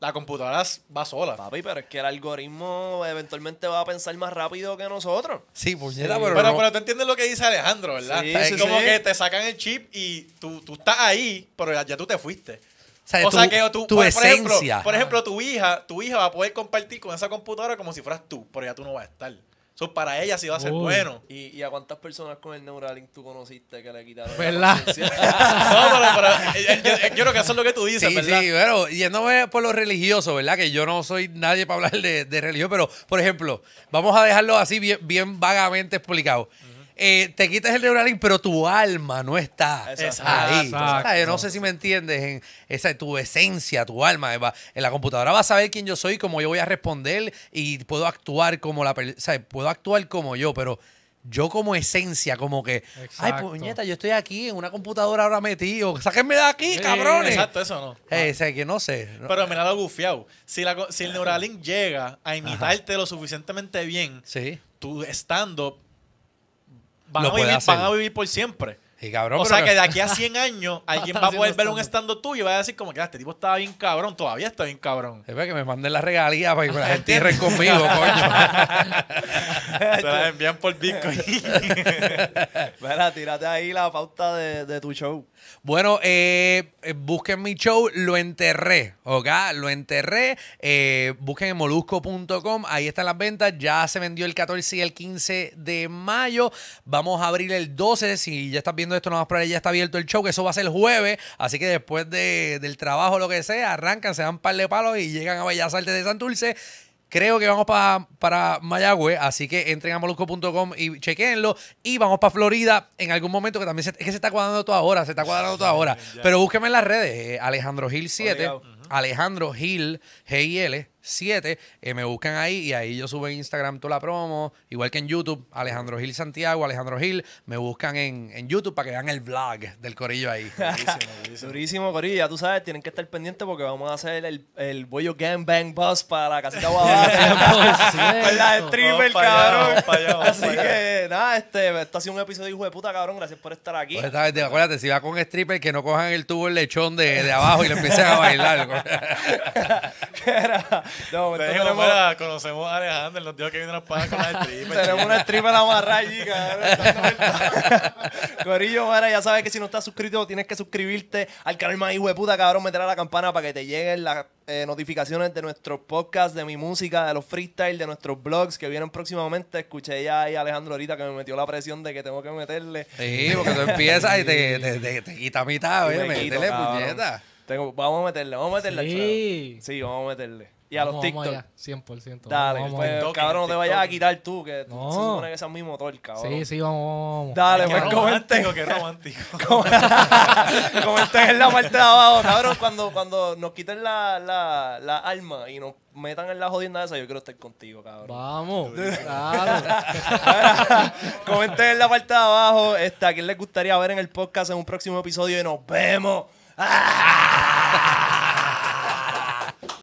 la computadora va sola. Papi, pero es que el algoritmo eventualmente va a pensar más rápido que nosotros. Sí, puñera, pero. Pero, tú entiendes lo que dice Alejandro, ¿verdad? es como que te sacan el chip y tú, estás ahí, pero ya tú te fuiste o sea que tu por, esencia. Por ejemplo, tu hija, tu hija va a poder compartir con esa computadora como si fueras tú, pero ya tú no vas a estar. Eso para ella sí va a ser oh. bueno. ¿Y, a cuántas personas con el Neuralink tú conociste que le quitaron? ¿Verdad? no, eh, eh, eh, yo, creo que eso es lo que tú dices, ¿verdad? Sí, pero yéndome por lo religioso, ¿verdad? Que yo no soy nadie para hablar de, religión, pero por ejemplo, vamos a dejarlo así bien, vagamente explicado. Eh, te quitas el Neuralink, pero tu alma no está ahí. Ah, no sé si me entiendes, en esa, tu esencia, tu alma. en la computadora va a saber quién yo soy, cómo yo voy a responder y puedo actuar como la puedo actuar como yo, pero yo como esencia, como que, ay, puñeta, yo estoy aquí en una computadora ahora metido, sáquenme de aquí, cabrones. Exacto, eso no. Hey, eh, o sea, que no sé. Pero mira lo gufiado. Si, si el Neuralink llega a imitarte lo suficientemente bien, tú estando van, a vivir, por siempre. y cabrón, o sea que de aquí a 100 años alguien va a poder ver un estando tuyo y va a decir como que ah, este tipo estaba bien cabrón, todavía está bien cabrón. Es pues, que me manden la regalía para que la gente entierren conmigo, coño. Se la envían por Bitcoin. Mira, tírate ahí la pauta de tu show. Bueno, eh, eh, busquen mi show, lo enterré, ¿ok? Lo enterré. Eh, busquen en molusco.com, ahí están las ventas. Ya se vendió el 14 y el 15 de mayo. Vamos a abrir el 12. Si ya estás viendo esto, no vas para ya está abierto el show, que eso va a ser el jueves. Así que después del trabajo, lo que sea, arrancan, se dan un par de palos y llegan a Bellas Artes de Santurce. Creo que vamos para Mayagüe, así que entren a molusco.com y chequenlo. Y vamos para Florida en algún momento que también se, es que se está cuadrando toda ahora, se está cuadrando toda ahora. Pero búsquenme en las redes, eh, Alejandro Gil 7, Alejandro Gil, G-I-L, 7. Eh, me buscan ahí y ahí yo subo en Instagram toda la promo, igual que en YouTube, Alejandro Gil Santiago, Alejandro Gil. Me buscan en, en YouTube para que vean el vlog del Corillo ahí. Durísimo, durísimo. Corillo. Ya tú sabes, tienen que estar pendientes porque vamos a hacer el, el bollo Bang Bus para la casita guabada. Con la stripper, cabrón. Así que nada, este, esto ha sido un episodio hijo de puta, cabrón. Gracias por estar aquí. Pues esta vez, acuérdate, si va con stripper, que no cojan el tubo el lechón de, de abajo y le empiecen a bailar. No, entonces tenemos... conocemos a Alejandro, El tío que viene una paja con la stripper. tenemos una La amarrada allí, cabrón. Corillo, mara, ya sabes que si no estás suscrito, tienes que suscribirte al canal más hijo de puta, cabrón, meter a la campana para que te lleguen las eh, notificaciones de nuestros podcasts, de mi música, de los freestyles, de nuestros blogs que vienen próximamente. Escuché ya ahí a Alejandro ahorita que me metió la presión de que tengo que meterle. Sí, porque tú empiezas y te, te, te, quita mitad, ¿eh? me métele, puñeta. vamos a meterle, vamos a meterle. Sí, sí vamos a meterle y a los TikTok. Vamos 100%. Pues, Dale, cabrón, no te vayas a quitar tú, que no. se supone que ese es mi motor, cabrón. Sí, sí, vamos, vamos. Dale, pues comenten. Este. Qué romántico. Comente este en la parte de abajo, cabrón, cuando, cuando nos quiten la, la, la alma y nos metan en la jodienda esa, yo quiero estar contigo, cabrón. Vamos. claro. comenten este en la parte de abajo a quién les gustaría ver en el podcast en un próximo episodio y nos vemos.